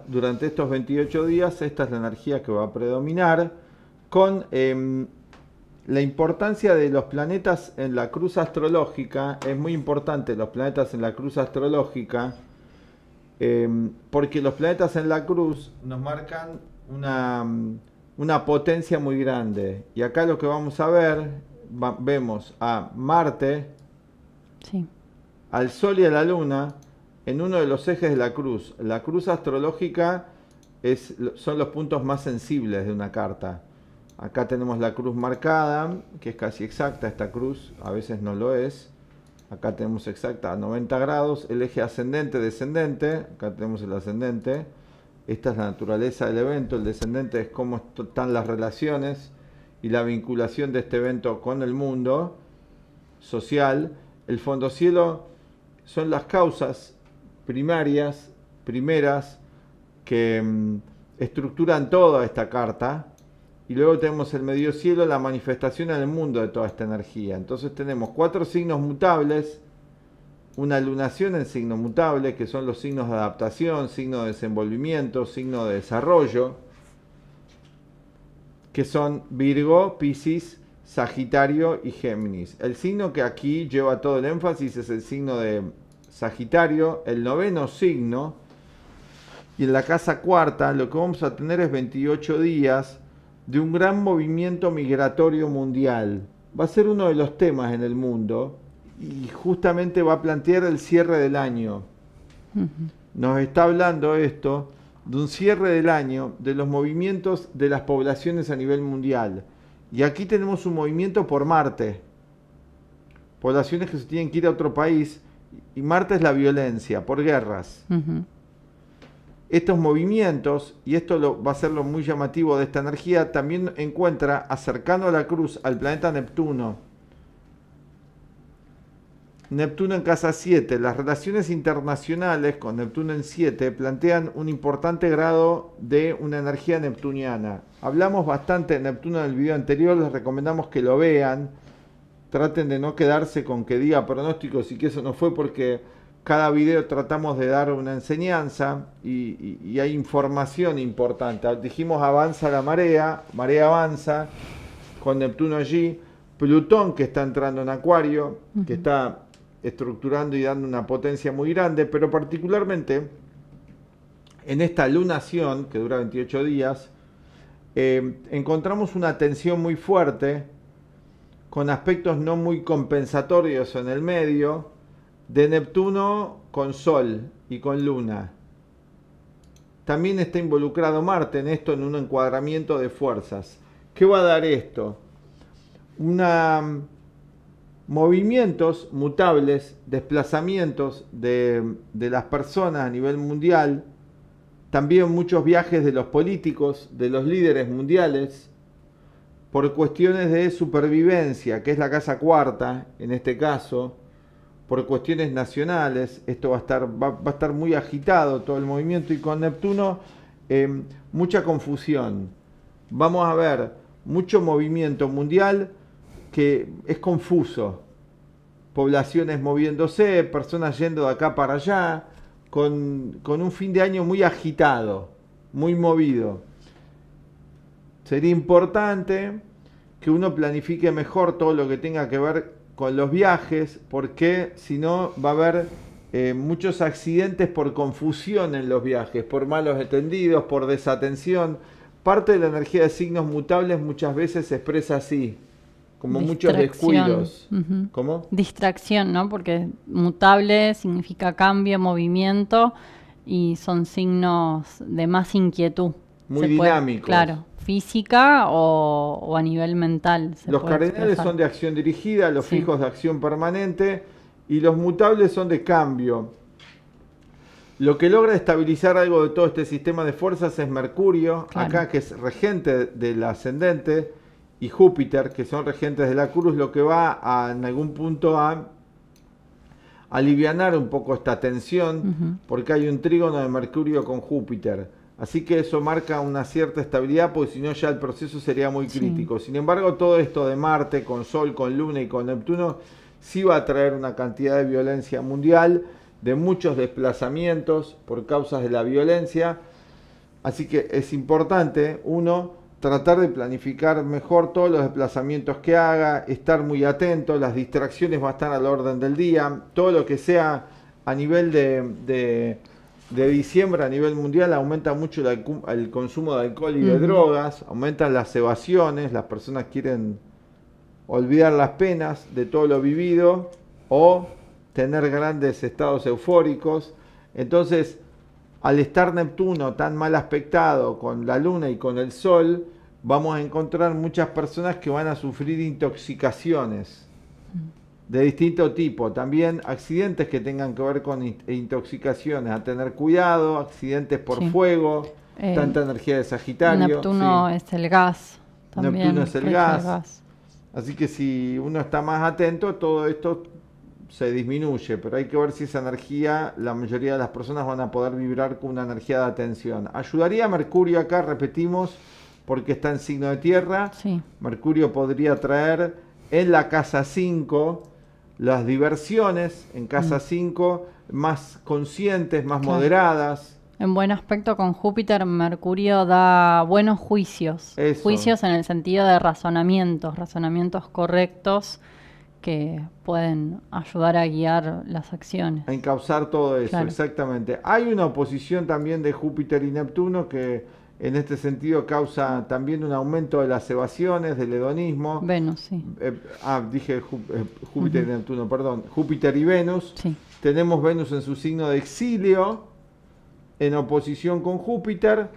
durante estos 28 días, esta es la energía que va a predominar con em, la importancia de los planetas en la cruz astrológica. Es muy importante los planetas en la cruz astrológica Em, porque los planetas en la cruz nos marcan mm, una, potencia muy grande. Y acá lo que vamos a ver, vemos a Marte, sí. al Sol y a la Luna en uno de los ejes de la cruz. La cruz astrológica son los puntos más sensibles de una carta. Acá tenemos la cruz marcada, que es casi exacta esta cruz, a veces no lo es acá tenemos exacta 90 grados, el eje ascendente, descendente, acá tenemos el ascendente, esta es la naturaleza del evento, el descendente es cómo están las relaciones y la vinculación de este evento con el mundo social, el fondo cielo son las causas primarias, primeras, que mm, estructuran toda esta carta, y luego tenemos el medio cielo, la manifestación en el mundo de toda esta energía. Entonces tenemos cuatro signos mutables, una lunación en signo mutable, que son los signos de adaptación, signo de desenvolvimiento, signo de desarrollo, que son Virgo, Pisces, Sagitario y Géminis. El signo que aquí lleva todo el énfasis es el signo de Sagitario, el noveno signo. Y en la casa cuarta lo que vamos a tener es 28 días de un gran movimiento migratorio mundial. Va a ser uno de los temas en el mundo y justamente va a plantear el cierre del año. Nos está hablando esto de un cierre del año de los movimientos de las poblaciones a nivel mundial. Y aquí tenemos un movimiento por Marte. Poblaciones que se tienen que ir a otro país. Y Marte es la violencia, por guerras. Estos movimientos, y esto va a ser lo muy llamativo de esta energía, también encuentra acercando a la cruz al planeta Neptuno. Neptuno en casa 7. Las relaciones internacionales con Neptuno en 7 plantean un importante grado de una energía neptuniana. Hablamos bastante de Neptuno en el video anterior, les recomendamos que lo vean. Traten de no quedarse con que diga pronósticos y que eso no fue porque cada video tratamos de dar una enseñanza y, hay información importante. Dijimos avanza la marea, marea avanza, con Neptuno allí, Plutón que está entrando en Acuario, que está estructurando y dando una potencia muy grande, pero particularmente en esta lunación, que dura 28 días, eh, encontramos una tensión muy fuerte, con aspectos no muy compensatorios en el medio, de Neptuno con Sol y con Luna. También está involucrado Marte en esto, en un encuadramiento de fuerzas. ¿Qué va a dar esto? Una, mm, movimientos mutables, desplazamientos de las personas a nivel mundial, también muchos viajes de los políticos, de los líderes mundiales, por cuestiones de supervivencia, que es la casa cuarta en este caso, por cuestiones nacionales. Esto va a estar, va, a estar muy agitado todo el movimiento y con Neptuno em, mucha confusión. Vamos a ver mucho movimiento mundial que es confuso. Poblaciones moviéndose, personas yendo de acá para allá, con, con un fin de año muy agitado, muy movido. Sería importante que uno planifique mejor todo lo que tenga que ver con los viajes, porque si no va a haber eh, muchos accidentes por confusión en los viajes, por malos entendidos, por desatención. Parte de la energía de signos mutables muchas veces se expresa así, como muchos descuidos. como ¿Cómo? Distracción, ¿no? Porque mutable significa cambio, movimiento y son signos de más inquietud. Muy dinámico claro física o, a nivel mental. Los cardinales son de acción dirigida, los fijos de acción permanente y los mutables son de cambio. Lo que logra estabilizar algo de todo este sistema de fuerzas es Mercurio, acá que es regente del ascendente, y Júpiter, que son regentes de la cruz, lo que va en algún punto a alivianar un poco esta tensión, porque hay un trígono de Mercurio con Júpiter. Así que eso marca una cierta estabilidad, porque si no ya el proceso sería muy crítico. Sin embargo, todo esto de Marte, con Sol, con Luna y con Neptuno, sí va a traer una cantidad de violencia mundial, de muchos desplazamientos por causas de la violencia. Así que es importante, uno, tratar de planificar mejor todos los desplazamientos que haga, estar muy atento, las distracciones van a estar al orden del día, todo lo que sea a nivel de de diciembre a nivel mundial aumenta mucho el, consumo de alcohol y de drogas, aumentan las evasiones, las personas quieren olvidar las penas de todo lo vivido o tener grandes estados eufóricos. Entonces, al estar Neptuno tan mal aspectado con la luna y con el sol, vamos a encontrar muchas personas que van a sufrir intoxicaciones de distinto tipo. También accidentes que tengan que ver con e intoxicaciones, a tener cuidado, accidentes por fuego, eh, tanta energía de Sagitario. Neptuno es el gas. También Neptuno es el gas. Así que si uno está más atento, todo esto se disminuye, pero hay que ver si esa energía, la mayoría de las personas van a poder vibrar con una energía de atención. Ayudaría Mercurio acá, repetimos, porque está en signo de tierra. Sí. Mercurio podría traer en la casa 5 las diversiones en casa 5 mm. más conscientes, más moderadas. En buen aspecto con Júpiter, Mercurio da buenos juicios. Juicios en el sentido de razonamientos, razonamientos correctos que pueden ayudar a guiar las acciones. A encauzar todo eso, exactamente. Hay una oposición también de Júpiter y Neptuno que en este sentido causa también un aumento de las evasiones, del hedonismo. Venus, sí. Eh, ah, dije eh, Júpiter y Neptuno, perdón. Júpiter y Venus. Sí. Tenemos Venus en su signo de exilio, en oposición con Júpiter,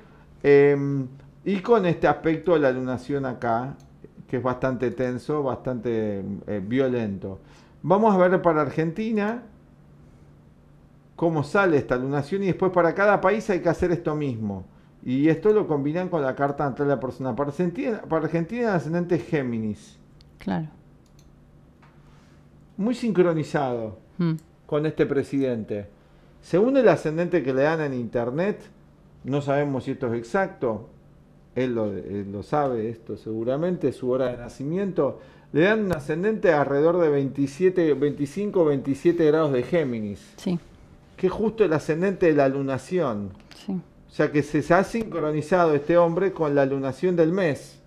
em, y con este aspecto de la lunación acá, que es bastante tenso, bastante eh, violento. Vamos a ver para Argentina cómo sale esta lunación y después para cada país hay que hacer esto mismo. Y esto lo combinan con la carta ante de la persona. Para Argentina, Argentina el ascendente es Géminis. Claro. Muy sincronizado hmm. con este presidente. Según el ascendente que le dan en internet, no sabemos si esto es exacto, él lo, sabe esto seguramente, su hora de nacimiento, le dan un ascendente alrededor de 27, 25 27 grados de Géminis. Sí. Que es justo el ascendente de la lunación. Sí. O sea que se ha sincronizado este hombre con la lunación del mes.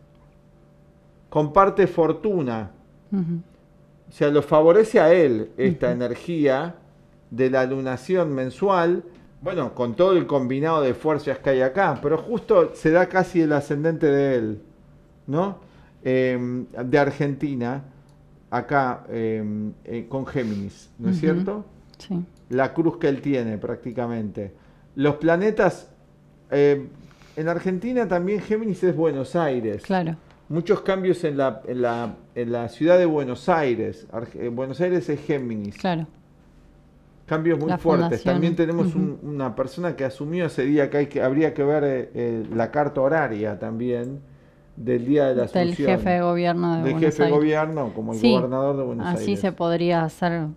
Comparte fortuna. O sea, lo favorece a él esta energía de la lunación mensual. Bueno, con todo el combinado de fuerzas que hay acá, pero justo se da casi el ascendente de él, ¿no? Em, de Argentina, acá em, eh, con Géminis, ¿no es cierto? Sí. La cruz que él tiene prácticamente. Los planetas eh, en Argentina también Géminis es Buenos Aires. Claro. Muchos cambios en la, en la, ciudad de Buenos Aires. Eh, Buenos Aires es Géminis. Claro. Cambios muy fuertes. También tenemos una persona que asumió ese día que, habría que ver eh, la carta horaria también del día de la Del jefe de gobierno de Buenos Del jefe de gobierno, como el gobernador de Buenos Aires. Así se podría hacer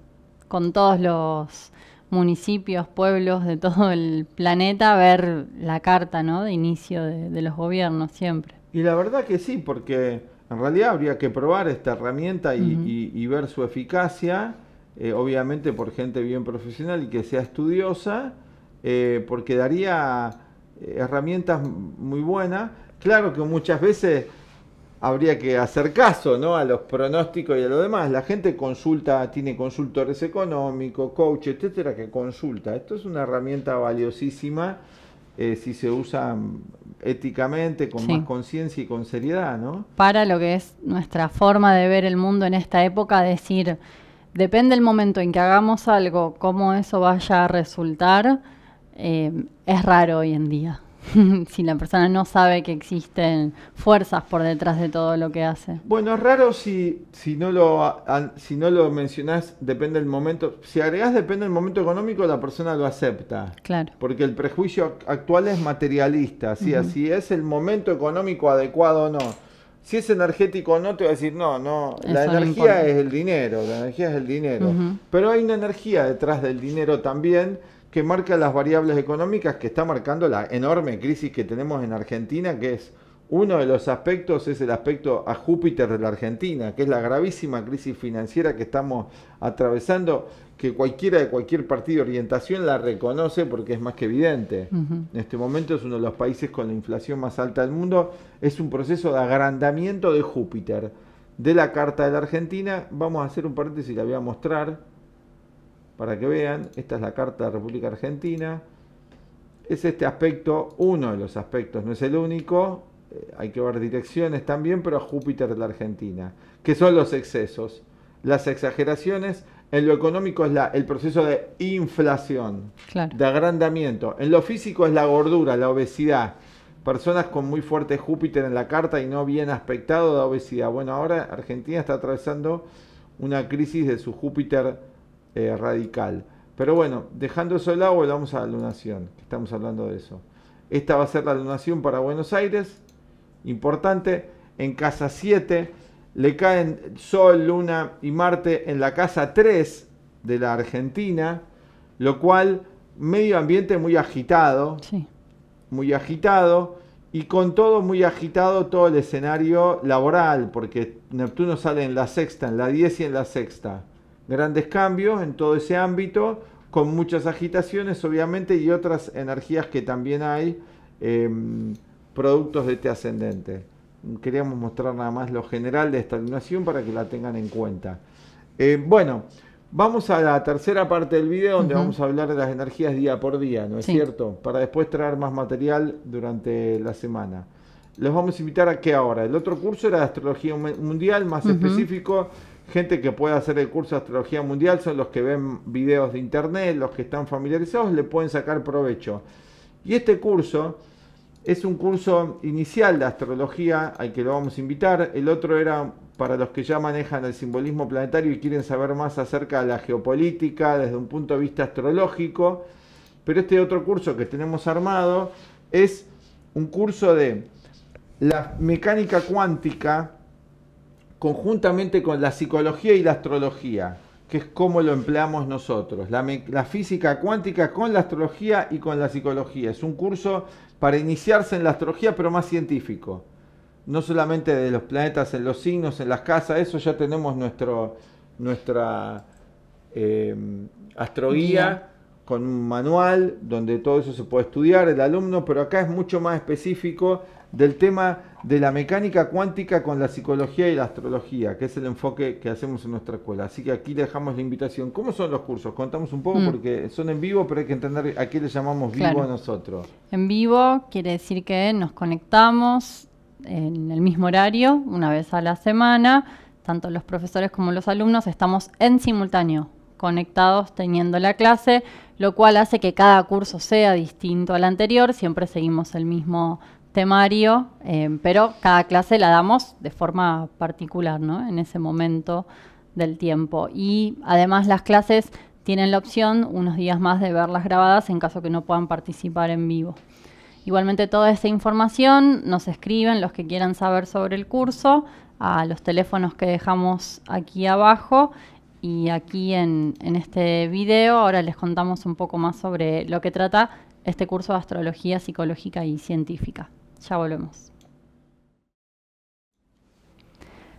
con todos los municipios, pueblos de todo el planeta ver la carta ¿no? de inicio de, los gobiernos siempre. Y la verdad que sí, porque en realidad habría que probar esta herramienta y, ver su eficacia, eh, obviamente por gente bien profesional y que sea estudiosa, eh, porque daría eh, herramientas muy buenas. Claro que muchas veces habría que hacer caso ¿no? a los pronósticos y a lo demás. La gente consulta, tiene consultores económicos, coaches, etcétera, que consulta. Esto es una herramienta valiosísima eh, si se usa mm, éticamente, con más conciencia y con seriedad, ¿no? Para lo que es nuestra forma de ver el mundo en esta época, decir, depende el momento en que hagamos algo, cómo eso vaya a resultar, eh, es raro hoy en día. si la persona no sabe que existen fuerzas por detrás de todo lo que hace. Bueno, es raro si, si, no, lo, si no lo mencionás, depende del momento. Si agregás depende del momento económico, la persona lo acepta. Claro. Porque el prejuicio actual es materialista, ¿sí? así si es el momento económico adecuado o no. Si es energético o no, te voy a decir, no, no, la energía es el dinero, la energía es el dinero. Pero hay una energía detrás del dinero también que marca las variables económicas que está marcando la enorme crisis que tenemos en Argentina, que es uno de los aspectos, es el aspecto a Júpiter de la Argentina, que es la gravísima crisis financiera que estamos atravesando, que cualquiera de cualquier partido de orientación la reconoce porque es más que evidente. En este momento es uno de los países con la inflación más alta del mundo, es un proceso de agrandamiento de Júpiter. De la carta de la Argentina, vamos a hacer un paréntesis, la voy a mostrar para que vean, esta es la Carta de la República Argentina. Es este aspecto, uno de los aspectos, no es el único, eh, hay que ver direcciones también, pero Júpiter de la Argentina, que son los excesos, las exageraciones. En lo económico es el proceso de inflación, de agrandamiento. En lo físico es la gordura, la obesidad. Personas con muy fuerte Júpiter en la carta y no bien aspectado de obesidad. Bueno, ahora Argentina está atravesando una crisis de su Júpiter eh, radical. Pero bueno, dejando eso de lado, volvamos a la lunación, estamos hablando de eso. Esta va a ser la lunación para Buenos Aires, importante. En casa 7 le caen Sol, Luna y Marte en la casa 3 de la Argentina, lo cual medio ambiente muy agitado, muy agitado y con todo muy agitado todo el escenario laboral, porque Neptuno sale en la sexta, en la 10 y en la sexta grandes cambios en todo ese ámbito, con muchas agitaciones obviamente y otras energías que también hay em, productos de este ascendente. Queríamos mostrar nada más lo general de esta alineación para que la tengan en cuenta. Eh, bueno, vamos a la tercera parte del video donde vamos a hablar de las energías día por día, ¿no es cierto? Para después traer más material durante la semana. Los vamos a invitar a que ahora. El otro curso era de astrología mundial, más específico gente que puede hacer el curso de astrología mundial son los que ven videos de internet, los que están familiarizados, le pueden sacar provecho. Y este curso es un curso inicial de astrología al que lo vamos a invitar. El otro era para los que ya manejan el simbolismo planetario y quieren saber más acerca de la geopolítica desde un punto de vista astrológico. Pero este otro curso que tenemos armado es un curso de la mecánica cuántica conjuntamente con la psicología y la astrología, que es como lo empleamos nosotros, la, física cuántica con la astrología y con la psicología. Es un curso para iniciarse en la astrología, pero más científico. No solamente de los planetas en los signos, en las casas, eso ya tenemos nuestro, nuestra em, astroguía con un manual donde todo eso se puede estudiar el alumno, pero acá es mucho más específico del tema de la mecánica cuántica con la psicología y la astrología, que es el enfoque que hacemos en nuestra escuela. Así que aquí dejamos la invitación. ¿Cómo son los cursos? Contamos un poco mm. porque son en vivo, pero hay que entender a qué le llamamos vivo a nosotros. En vivo quiere decir que nos conectamos en el mismo horario, una vez a la semana. Tanto los profesores como los alumnos estamos en simultáneo, conectados teniendo la clase, lo cual hace que cada curso sea distinto al anterior. Siempre seguimos el mismo temario, este eh, pero cada clase la damos de forma particular, En ese momento del tiempo. Y además las clases tienen la opción unos días más de verlas grabadas en caso que no puedan participar en vivo. Igualmente toda esa información nos escriben los que quieran saber sobre el curso a los teléfonos que dejamos aquí abajo y aquí en, en este video. Ahora les contamos un poco más sobre lo que trata este curso de astrología psicológica y científica. Ya volvemos.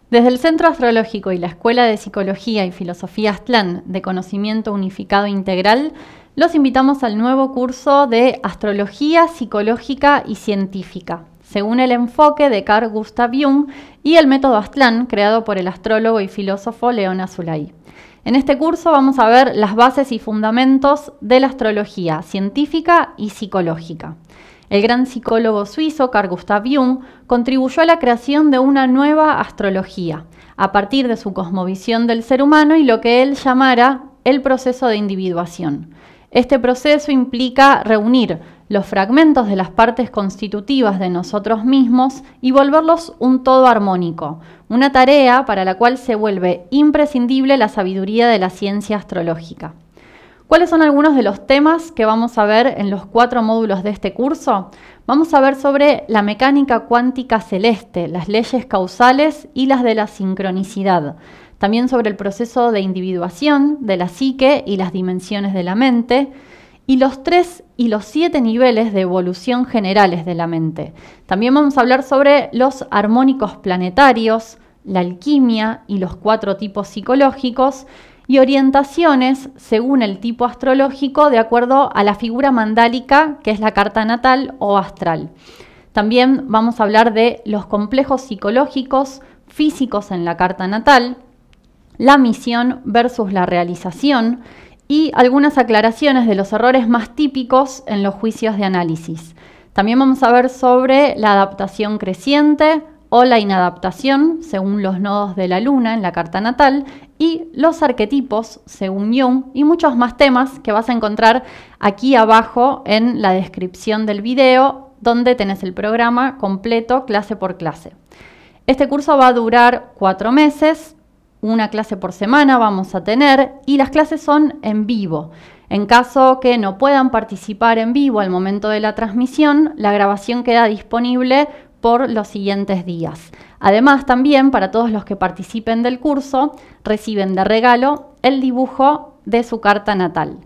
Desde el Centro Astrológico y la Escuela de Psicología y Filosofía Aztlán de Conocimiento Unificado Integral, los invitamos al nuevo curso de Astrología Psicológica y Científica, según el enfoque de Carl Gustav Jung y el método Aztlán creado por el astrólogo y filósofo León Azulay. En este curso vamos a ver las bases y fundamentos de la astrología científica y psicológica. El gran psicólogo suizo Carl Gustav Jung contribuyó a la creación de una nueva astrología, a partir de su cosmovisión del ser humano y lo que él llamara el proceso de individuación. Este proceso implica reunir los fragmentos de las partes constitutivas de nosotros mismos y volverlos un todo armónico, una tarea para la cual se vuelve imprescindible la sabiduría de la ciencia astrológica. ¿Cuáles son algunos de los temas que vamos a ver en los cuatro módulos de este curso? Vamos a ver sobre la mecánica cuántica celeste, las leyes causales y las de la sincronicidad. También sobre el proceso de individuación de la psique y las dimensiones de la mente. Y los tres y los siete niveles de evolución generales de la mente. También vamos a hablar sobre los armónicos planetarios, la alquimia y los cuatro tipos psicológicos y orientaciones según el tipo astrológico de acuerdo a la figura mandálica, que es la carta natal o astral. También vamos a hablar de los complejos psicológicos, físicos en la carta natal, la misión versus la realización y algunas aclaraciones de los errores más típicos en los juicios de análisis. También vamos a ver sobre la adaptación creciente o la inadaptación según los nodos de la luna en la carta natal y los arquetipos, según Jung, y muchos más temas que vas a encontrar aquí abajo en la descripción del video, donde tenés el programa completo clase por clase. Este curso va a durar cuatro meses, una clase por semana vamos a tener y las clases son en vivo. En caso que no puedan participar en vivo al momento de la transmisión, la grabación queda disponible por los siguientes días. Además, también para todos los que participen del curso, reciben de regalo el dibujo de su carta natal.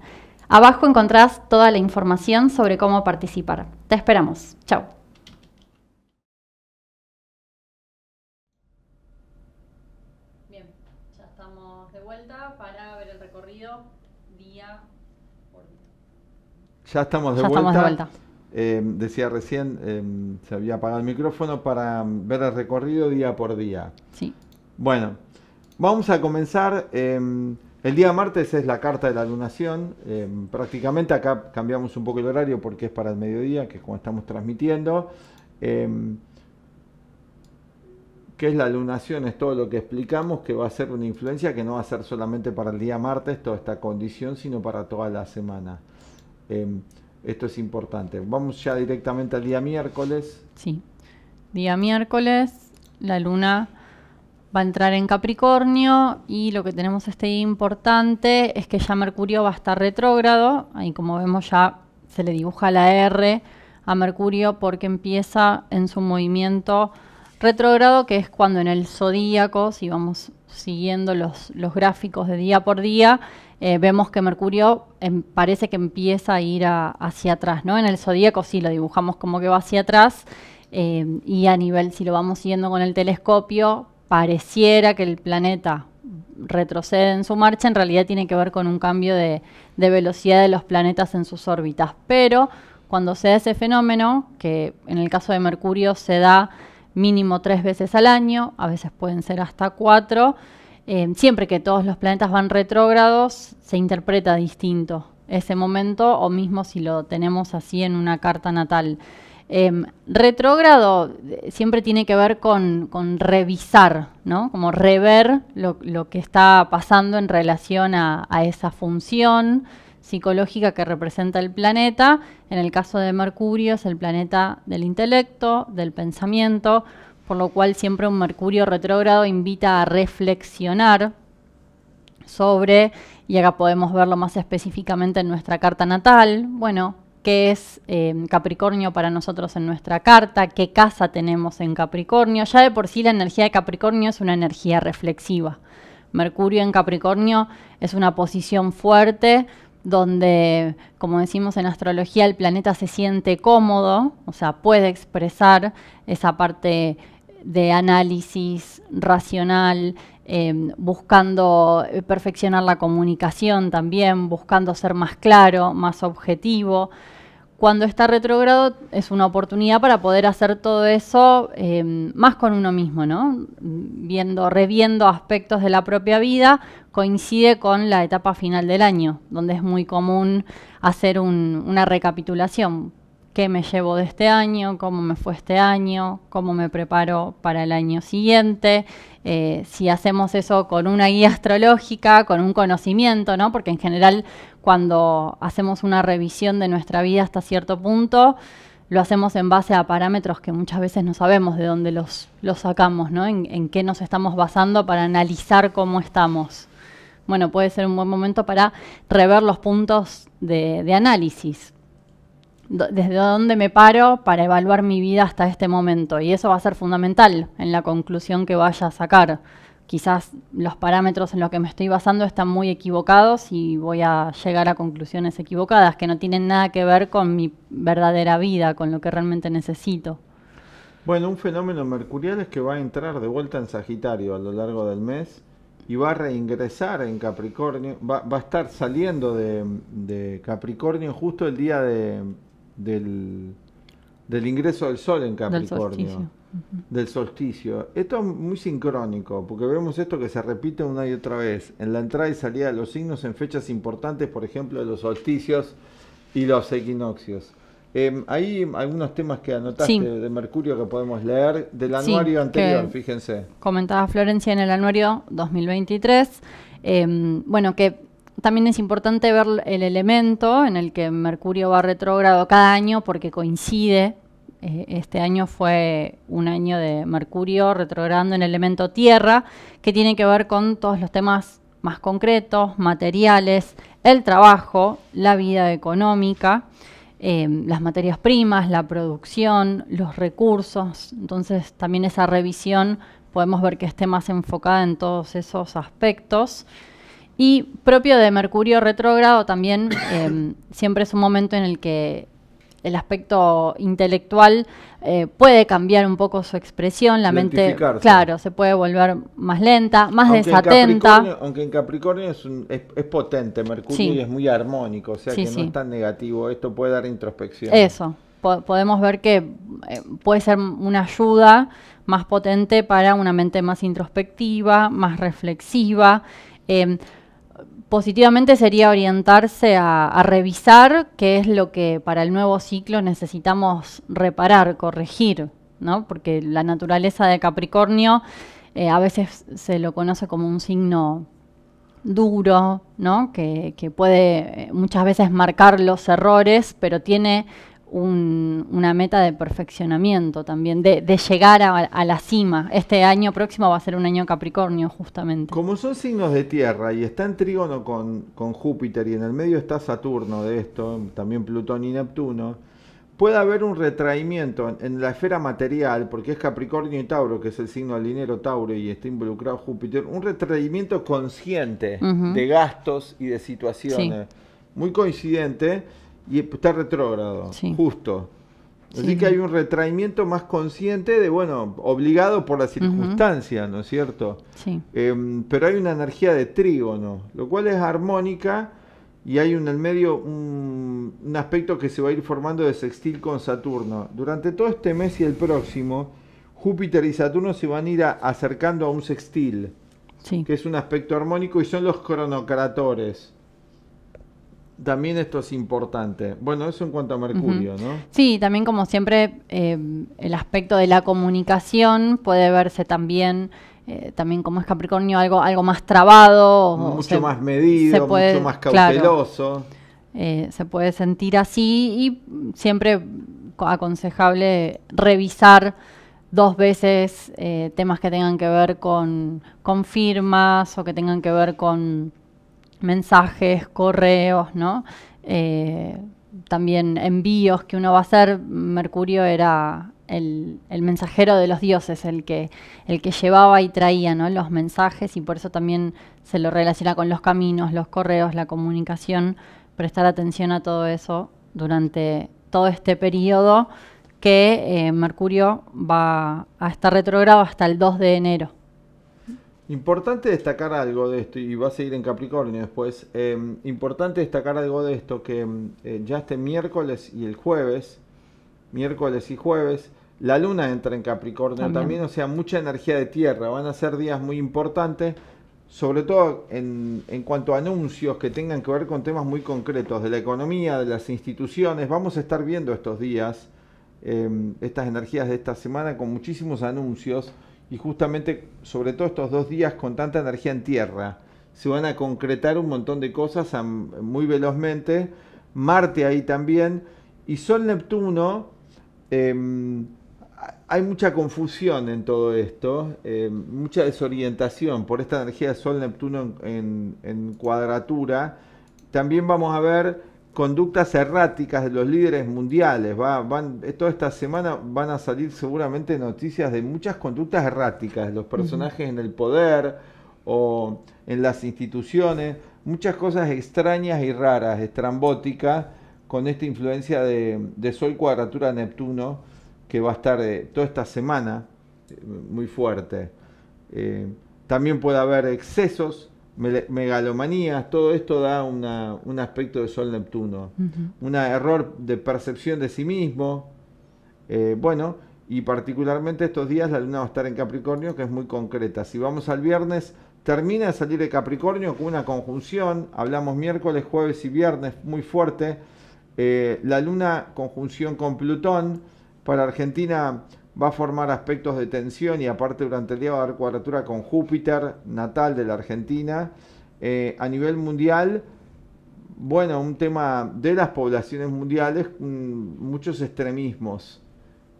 Abajo encontrás toda la información sobre cómo participar. Te esperamos. Chao. Bien, ya estamos de vuelta para ver el recorrido día Ya estamos de, Estamos de vuelta. Em, decía recién, em, se había apagado el micrófono para ver el recorrido día por día. Sí. Bueno, vamos a comenzar. Em, el día martes es la carta de la lunación. prácticamente acá cambiamos un poco el horario porque es para el mediodía, que es como estamos transmitiendo. ¿Qué es la lunación? Es todo lo que explicamos que va a ser una influencia que no va a ser solamente para el día martes toda esta condición, sino para toda la semana. Esto es importante. Vamos ya directamente al día miércoles. Sí. Día miércoles, la luna va a entrar en Capricornio y lo que tenemos este día importante es que ya Mercurio va a estar retrógrado. Ahí como vemos ya se le dibuja la R a Mercurio porque empieza en su movimiento retrógrado, que es cuando en el zodíaco, si vamos siguiendo los, los gráficos de día por día, eh, vemos que Mercurio em, parece que empieza a ir hacia atrás, ¿no? En el zodíaco sí lo dibujamos como que va hacia atrás eh, y a nivel, si lo vamos siguiendo con el telescopio, pareciera que el planeta retrocede en su marcha, en realidad tiene que ver con un cambio de, de velocidad de los planetas en sus órbitas. Pero cuando se da ese fenómeno, que en el caso de Mercurio se da mínimo tres veces al año, a veces pueden ser hasta cuatro, eh, siempre que todos los planetas van retrógrados, se interpreta distinto ese momento, o mismo si lo tenemos así en una carta natal. Em, retrógrado eh, siempre tiene que ver con, revisar, ¿no? Como rever lo, que está pasando en relación a esa función psicológica que representa el planeta. En el caso de Mercurio es el planeta del intelecto, del pensamiento por lo cual siempre un Mercurio retrógrado invita a reflexionar sobre, y acá podemos verlo más específicamente en nuestra carta natal, bueno, qué es eh, Capricornio para nosotros en nuestra carta, qué casa tenemos en Capricornio. Ya de por sí la energía de Capricornio es una energía reflexiva. Mercurio en Capricornio es una posición fuerte donde, como decimos en astrología, el planeta se siente cómodo, o sea, puede expresar esa parte de análisis racional, eh, buscando eh, perfeccionar la comunicación también, buscando ser más claro, más objetivo. Cuando está retrogrado es una oportunidad para poder hacer todo eso eh, más con uno mismo, ¿no? Viendo, reviendo aspectos de la propia vida, coincide con la etapa final del año, donde es muy común hacer una recapitulación qué me llevo de este año, cómo me fue este año, cómo me preparo para el año siguiente. Eh, si hacemos eso con una guía astrológica, con un conocimiento, ¿no? Porque en general cuando hacemos una revisión de nuestra vida hasta cierto punto, lo hacemos en base a parámetros que muchas veces no sabemos de dónde los, sacamos, ¿no? En, qué nos estamos basando para analizar cómo estamos. Bueno, puede ser un buen momento para rever los puntos de análisis desde dónde me paro para evaluar mi vida hasta este momento. Y eso va a ser fundamental en la conclusión que vaya a sacar. Quizás los parámetros en los que me estoy basando están muy equivocados y voy a llegar a conclusiones equivocadas que no tienen nada que ver con mi verdadera vida, con lo que realmente necesito. Bueno, un fenómeno mercurial es que va a entrar de vuelta en Sagitario a lo largo del mes y va a reingresar en Capricornio, va, a estar saliendo de, Capricornio justo el día de, del, del ingreso del sol en Capricornio. Del solsticio. Esto es muy sincrónico, porque vemos esto que se repite una y otra vez, en la entrada y salida de los signos en fechas importantes, por ejemplo, de los solsticios y los equinoccios. Em, hay algunos temas que anotaste de Mercurio que podemos leer del anuario anterior, fíjense. Comentaba Florencia en el anuario 2023, em, bueno, que también es importante ver el elemento en el que Mercurio va retrogrado cada año porque coincide. Eh, este año fue un año de Mercurio retrogradando en el elemento Tierra, que tiene que ver con todos los temas más concretos, materiales, el trabajo, la vida económica, eh, las materias primas, la producción, los recursos. Entonces también esa revisión podemos ver que esté más enfocada en todos esos aspectos. Y propio de Mercurio retrógrado también, em, siempre es un momento en el que el aspecto intelectual eh, puede cambiar un poco su expresión, la mente, claro, se puede volver más lenta, más desatenta. aunque en Capricornio es, un, potente Mercurio y es muy armónico, o sea que no es tan negativo, esto puede dar introspección. Eso, podemos ver que eh, puede ser una ayuda más potente para una mente más introspectiva, más reflexiva. Em, positivamente sería orientarse a, revisar qué es lo que para el nuevo ciclo necesitamos reparar, corregir, ¿no? Porque la naturaleza de Capricornio eh, a veces se lo conoce como un signo duro, ¿no? que puede eh, muchas veces marcar los errores, pero tiene una meta de perfeccionamiento también, de, llegar a, la cima. Este año próximo va a ser un año Capricornio, justamente. Como son signos de tierra y está en trígono con, con Júpiter y en el medio está Saturno de esto, también Plutón y Neptuno, puede haber un retraimiento en, la esfera material, porque es Capricornio y Tauro, que es el signo del dinero Tauro y está involucrado Júpiter, un retraimiento consciente de gastos y de situaciones. Muy coincidente y está retrógrado, justo. Así que hay un retraimiento más consciente de, bueno, obligado por la circunstancia, ¿no es cierto? Sí. Em, pero hay una energía de trígono, lo cual es armónica y hay en el medio un, aspecto que se va a ir formando de sextil con Saturno. Durante todo este mes y el próximo, Júpiter y Saturno se van a ir acercando a un sextil, que es un aspecto armónico y son los cronocratores. También esto es importante. Bueno, eso en cuanto a Mercurio, ¿no? Sí, también como siempre eh, el aspecto de la comunicación puede verse también, eh, también como es Capricornio, algo, algo más trabado. Mucho más medido, mucho más cauteloso. Eh, se puede sentir así y siempre aconsejable revisar dos veces temas que tengan que ver con firmas o que tengan que ver con mensajes, correos, ¿no? Eh, también envíos que uno va a hacer. Mercurio era el, mensajero de los dioses, el que, el que llevaba y traía los mensajes y por eso también se lo relaciona con los caminos, los correos, la comunicación, prestar atención a todo eso durante todo este periodo que eh, Mercurio va a estar retrogrado hasta el 2 de enero. Importante destacar algo de esto, y va a seguir en Capricornio después. Em, importante destacar algo de esto, que em, eh, ya este miércoles y el jueves, miércoles y jueves, la luna entra en Capricornio también. o sea, mucha energía de tierra. Van a ser días muy importantes, sobre todo en, cuanto a anuncios que tengan que ver con temas muy concretos de la economía, de las instituciones. Vamos a estar viendo estos días, em, estas energías de esta semana con muchísimos anuncios y justamente, sobre todo estos dos días con tanta energía en tierra, se van a concretar un montón de cosas muy velozmente. Marte ahí también. Y Sol Neptuno, em, hay mucha confusión en todo esto, em, mucha desorientación por esta energía de Sol Neptuno en cuadratura. También vamos a ver conductas erráticas de los líderes mundiales. Va, van, eh, toda esta semana van a salir seguramente noticias de muchas conductas erráticas de los personajes en el poder o en las instituciones, muchas cosas extrañas y raras, estrambóticas, con esta influencia de, Sol cuadratura Neptuno, que va a estar eh, toda esta semana eh, muy fuerte. también puede haber excesos megalomanías, todo esto da un aspecto de Sol-Neptuno, un error de percepción de sí mismo. Eh, bueno, y particularmente estos días la luna va a estar en Capricornio, que es muy concreta. Si vamos al viernes, termina de salir de Capricornio con una conjunción, hablamos miércoles, jueves y viernes, muy fuerte. Eh, la luna conjunción con Plutón, para Argentina va a formar aspectos de tensión y aparte durante el día va a dar cuadratura con Júpiter, natal de la Argentina. Eh, a nivel mundial, bueno, un tema de las poblaciones mundiales, muchos extremismos.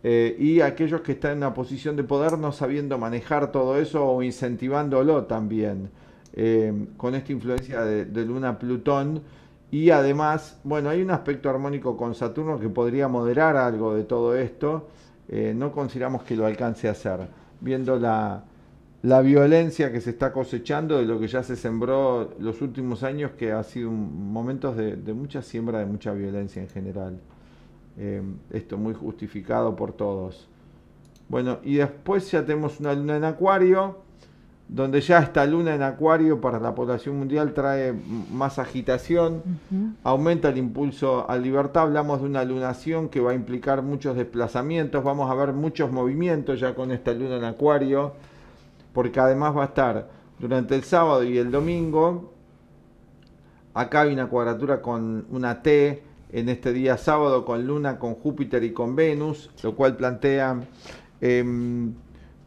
Eh, y aquellos que están en una posición de poder no sabiendo manejar todo eso o incentivándolo también, eh, con esta influencia de, de Luna-Plutón. Y además, bueno, hay un aspecto armónico con Saturno que podría moderar algo de todo esto. Eh, no consideramos que lo alcance a hacer, viendo la, violencia que se está cosechando de lo que ya se sembró los últimos años, que ha sido un, momentos de, mucha siembra, de mucha violencia en general. Eh, esto muy justificado por todos. Bueno, y después ya tenemos una luna en acuario donde ya esta luna en acuario para la población mundial trae más agitación, aumenta el impulso a libertad, hablamos de una lunación que va a implicar muchos desplazamientos, vamos a ver muchos movimientos ya con esta luna en acuario, porque además va a estar durante el sábado y el domingo, acá hay una cuadratura con una T en este día sábado con luna, con Júpiter y con Venus, lo cual plantea... Em,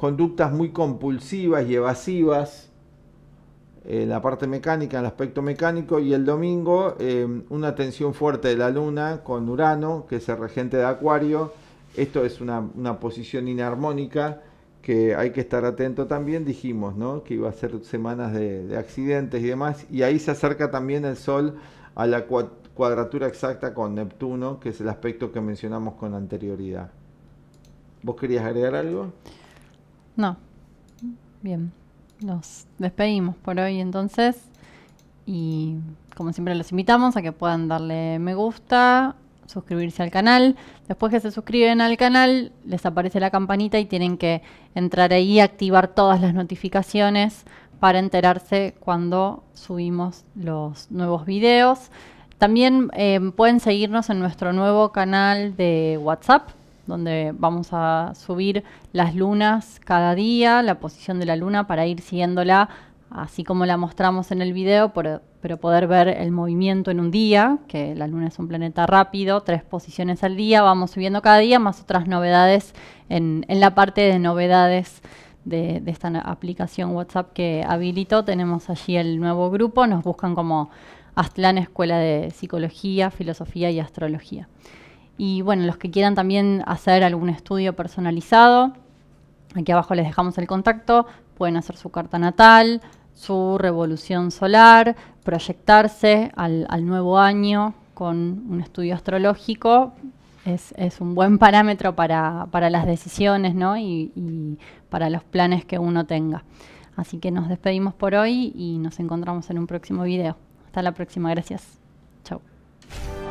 conductas muy compulsivas y evasivas eh, en la parte mecánica, en el aspecto mecánico, y el domingo eh, una tensión fuerte de la luna con Urano, que es el regente de Acuario. Esto es una, posición inarmónica que hay que estar atento también, dijimos, ¿no? que iba a ser semanas de, de accidentes y demás, y ahí se acerca también el Sol a la cuadratura exacta con Neptuno, que es el aspecto que mencionamos con anterioridad. ¿Vos querías agregar algo? No. Bien. Nos despedimos por hoy entonces. Y como siempre los invitamos a que puedan darle me gusta, suscribirse al canal. Después que se suscriben al canal, les aparece la campanita y tienen que entrar ahí y activar todas las notificaciones para enterarse cuando subimos los nuevos videos. También eh, pueden seguirnos en nuestro nuevo canal de WhatsApp, donde vamos a subir las lunas cada día, la posición de la luna para ir siguiéndola así como la mostramos en el video, pero, poder ver el movimiento en un día, que la Luna es un planeta rápido, tres posiciones al día, vamos subiendo cada día, más otras novedades en, la parte de novedades de, esta aplicación WhatsApp que habilito. Tenemos allí el nuevo grupo, nos buscan como Aztlán Escuela de Psicología, Filosofía y Astrología. Y bueno, los que quieran también hacer algún estudio personalizado, aquí abajo les dejamos el contacto, pueden hacer su carta natal, su revolución solar, proyectarse al, nuevo año con un estudio astrológico. Es, un buen parámetro para, las decisiones ¿no? y, y para los planes que uno tenga. Así que nos despedimos por hoy y nos encontramos en un próximo video. Hasta la próxima, gracias. Chao.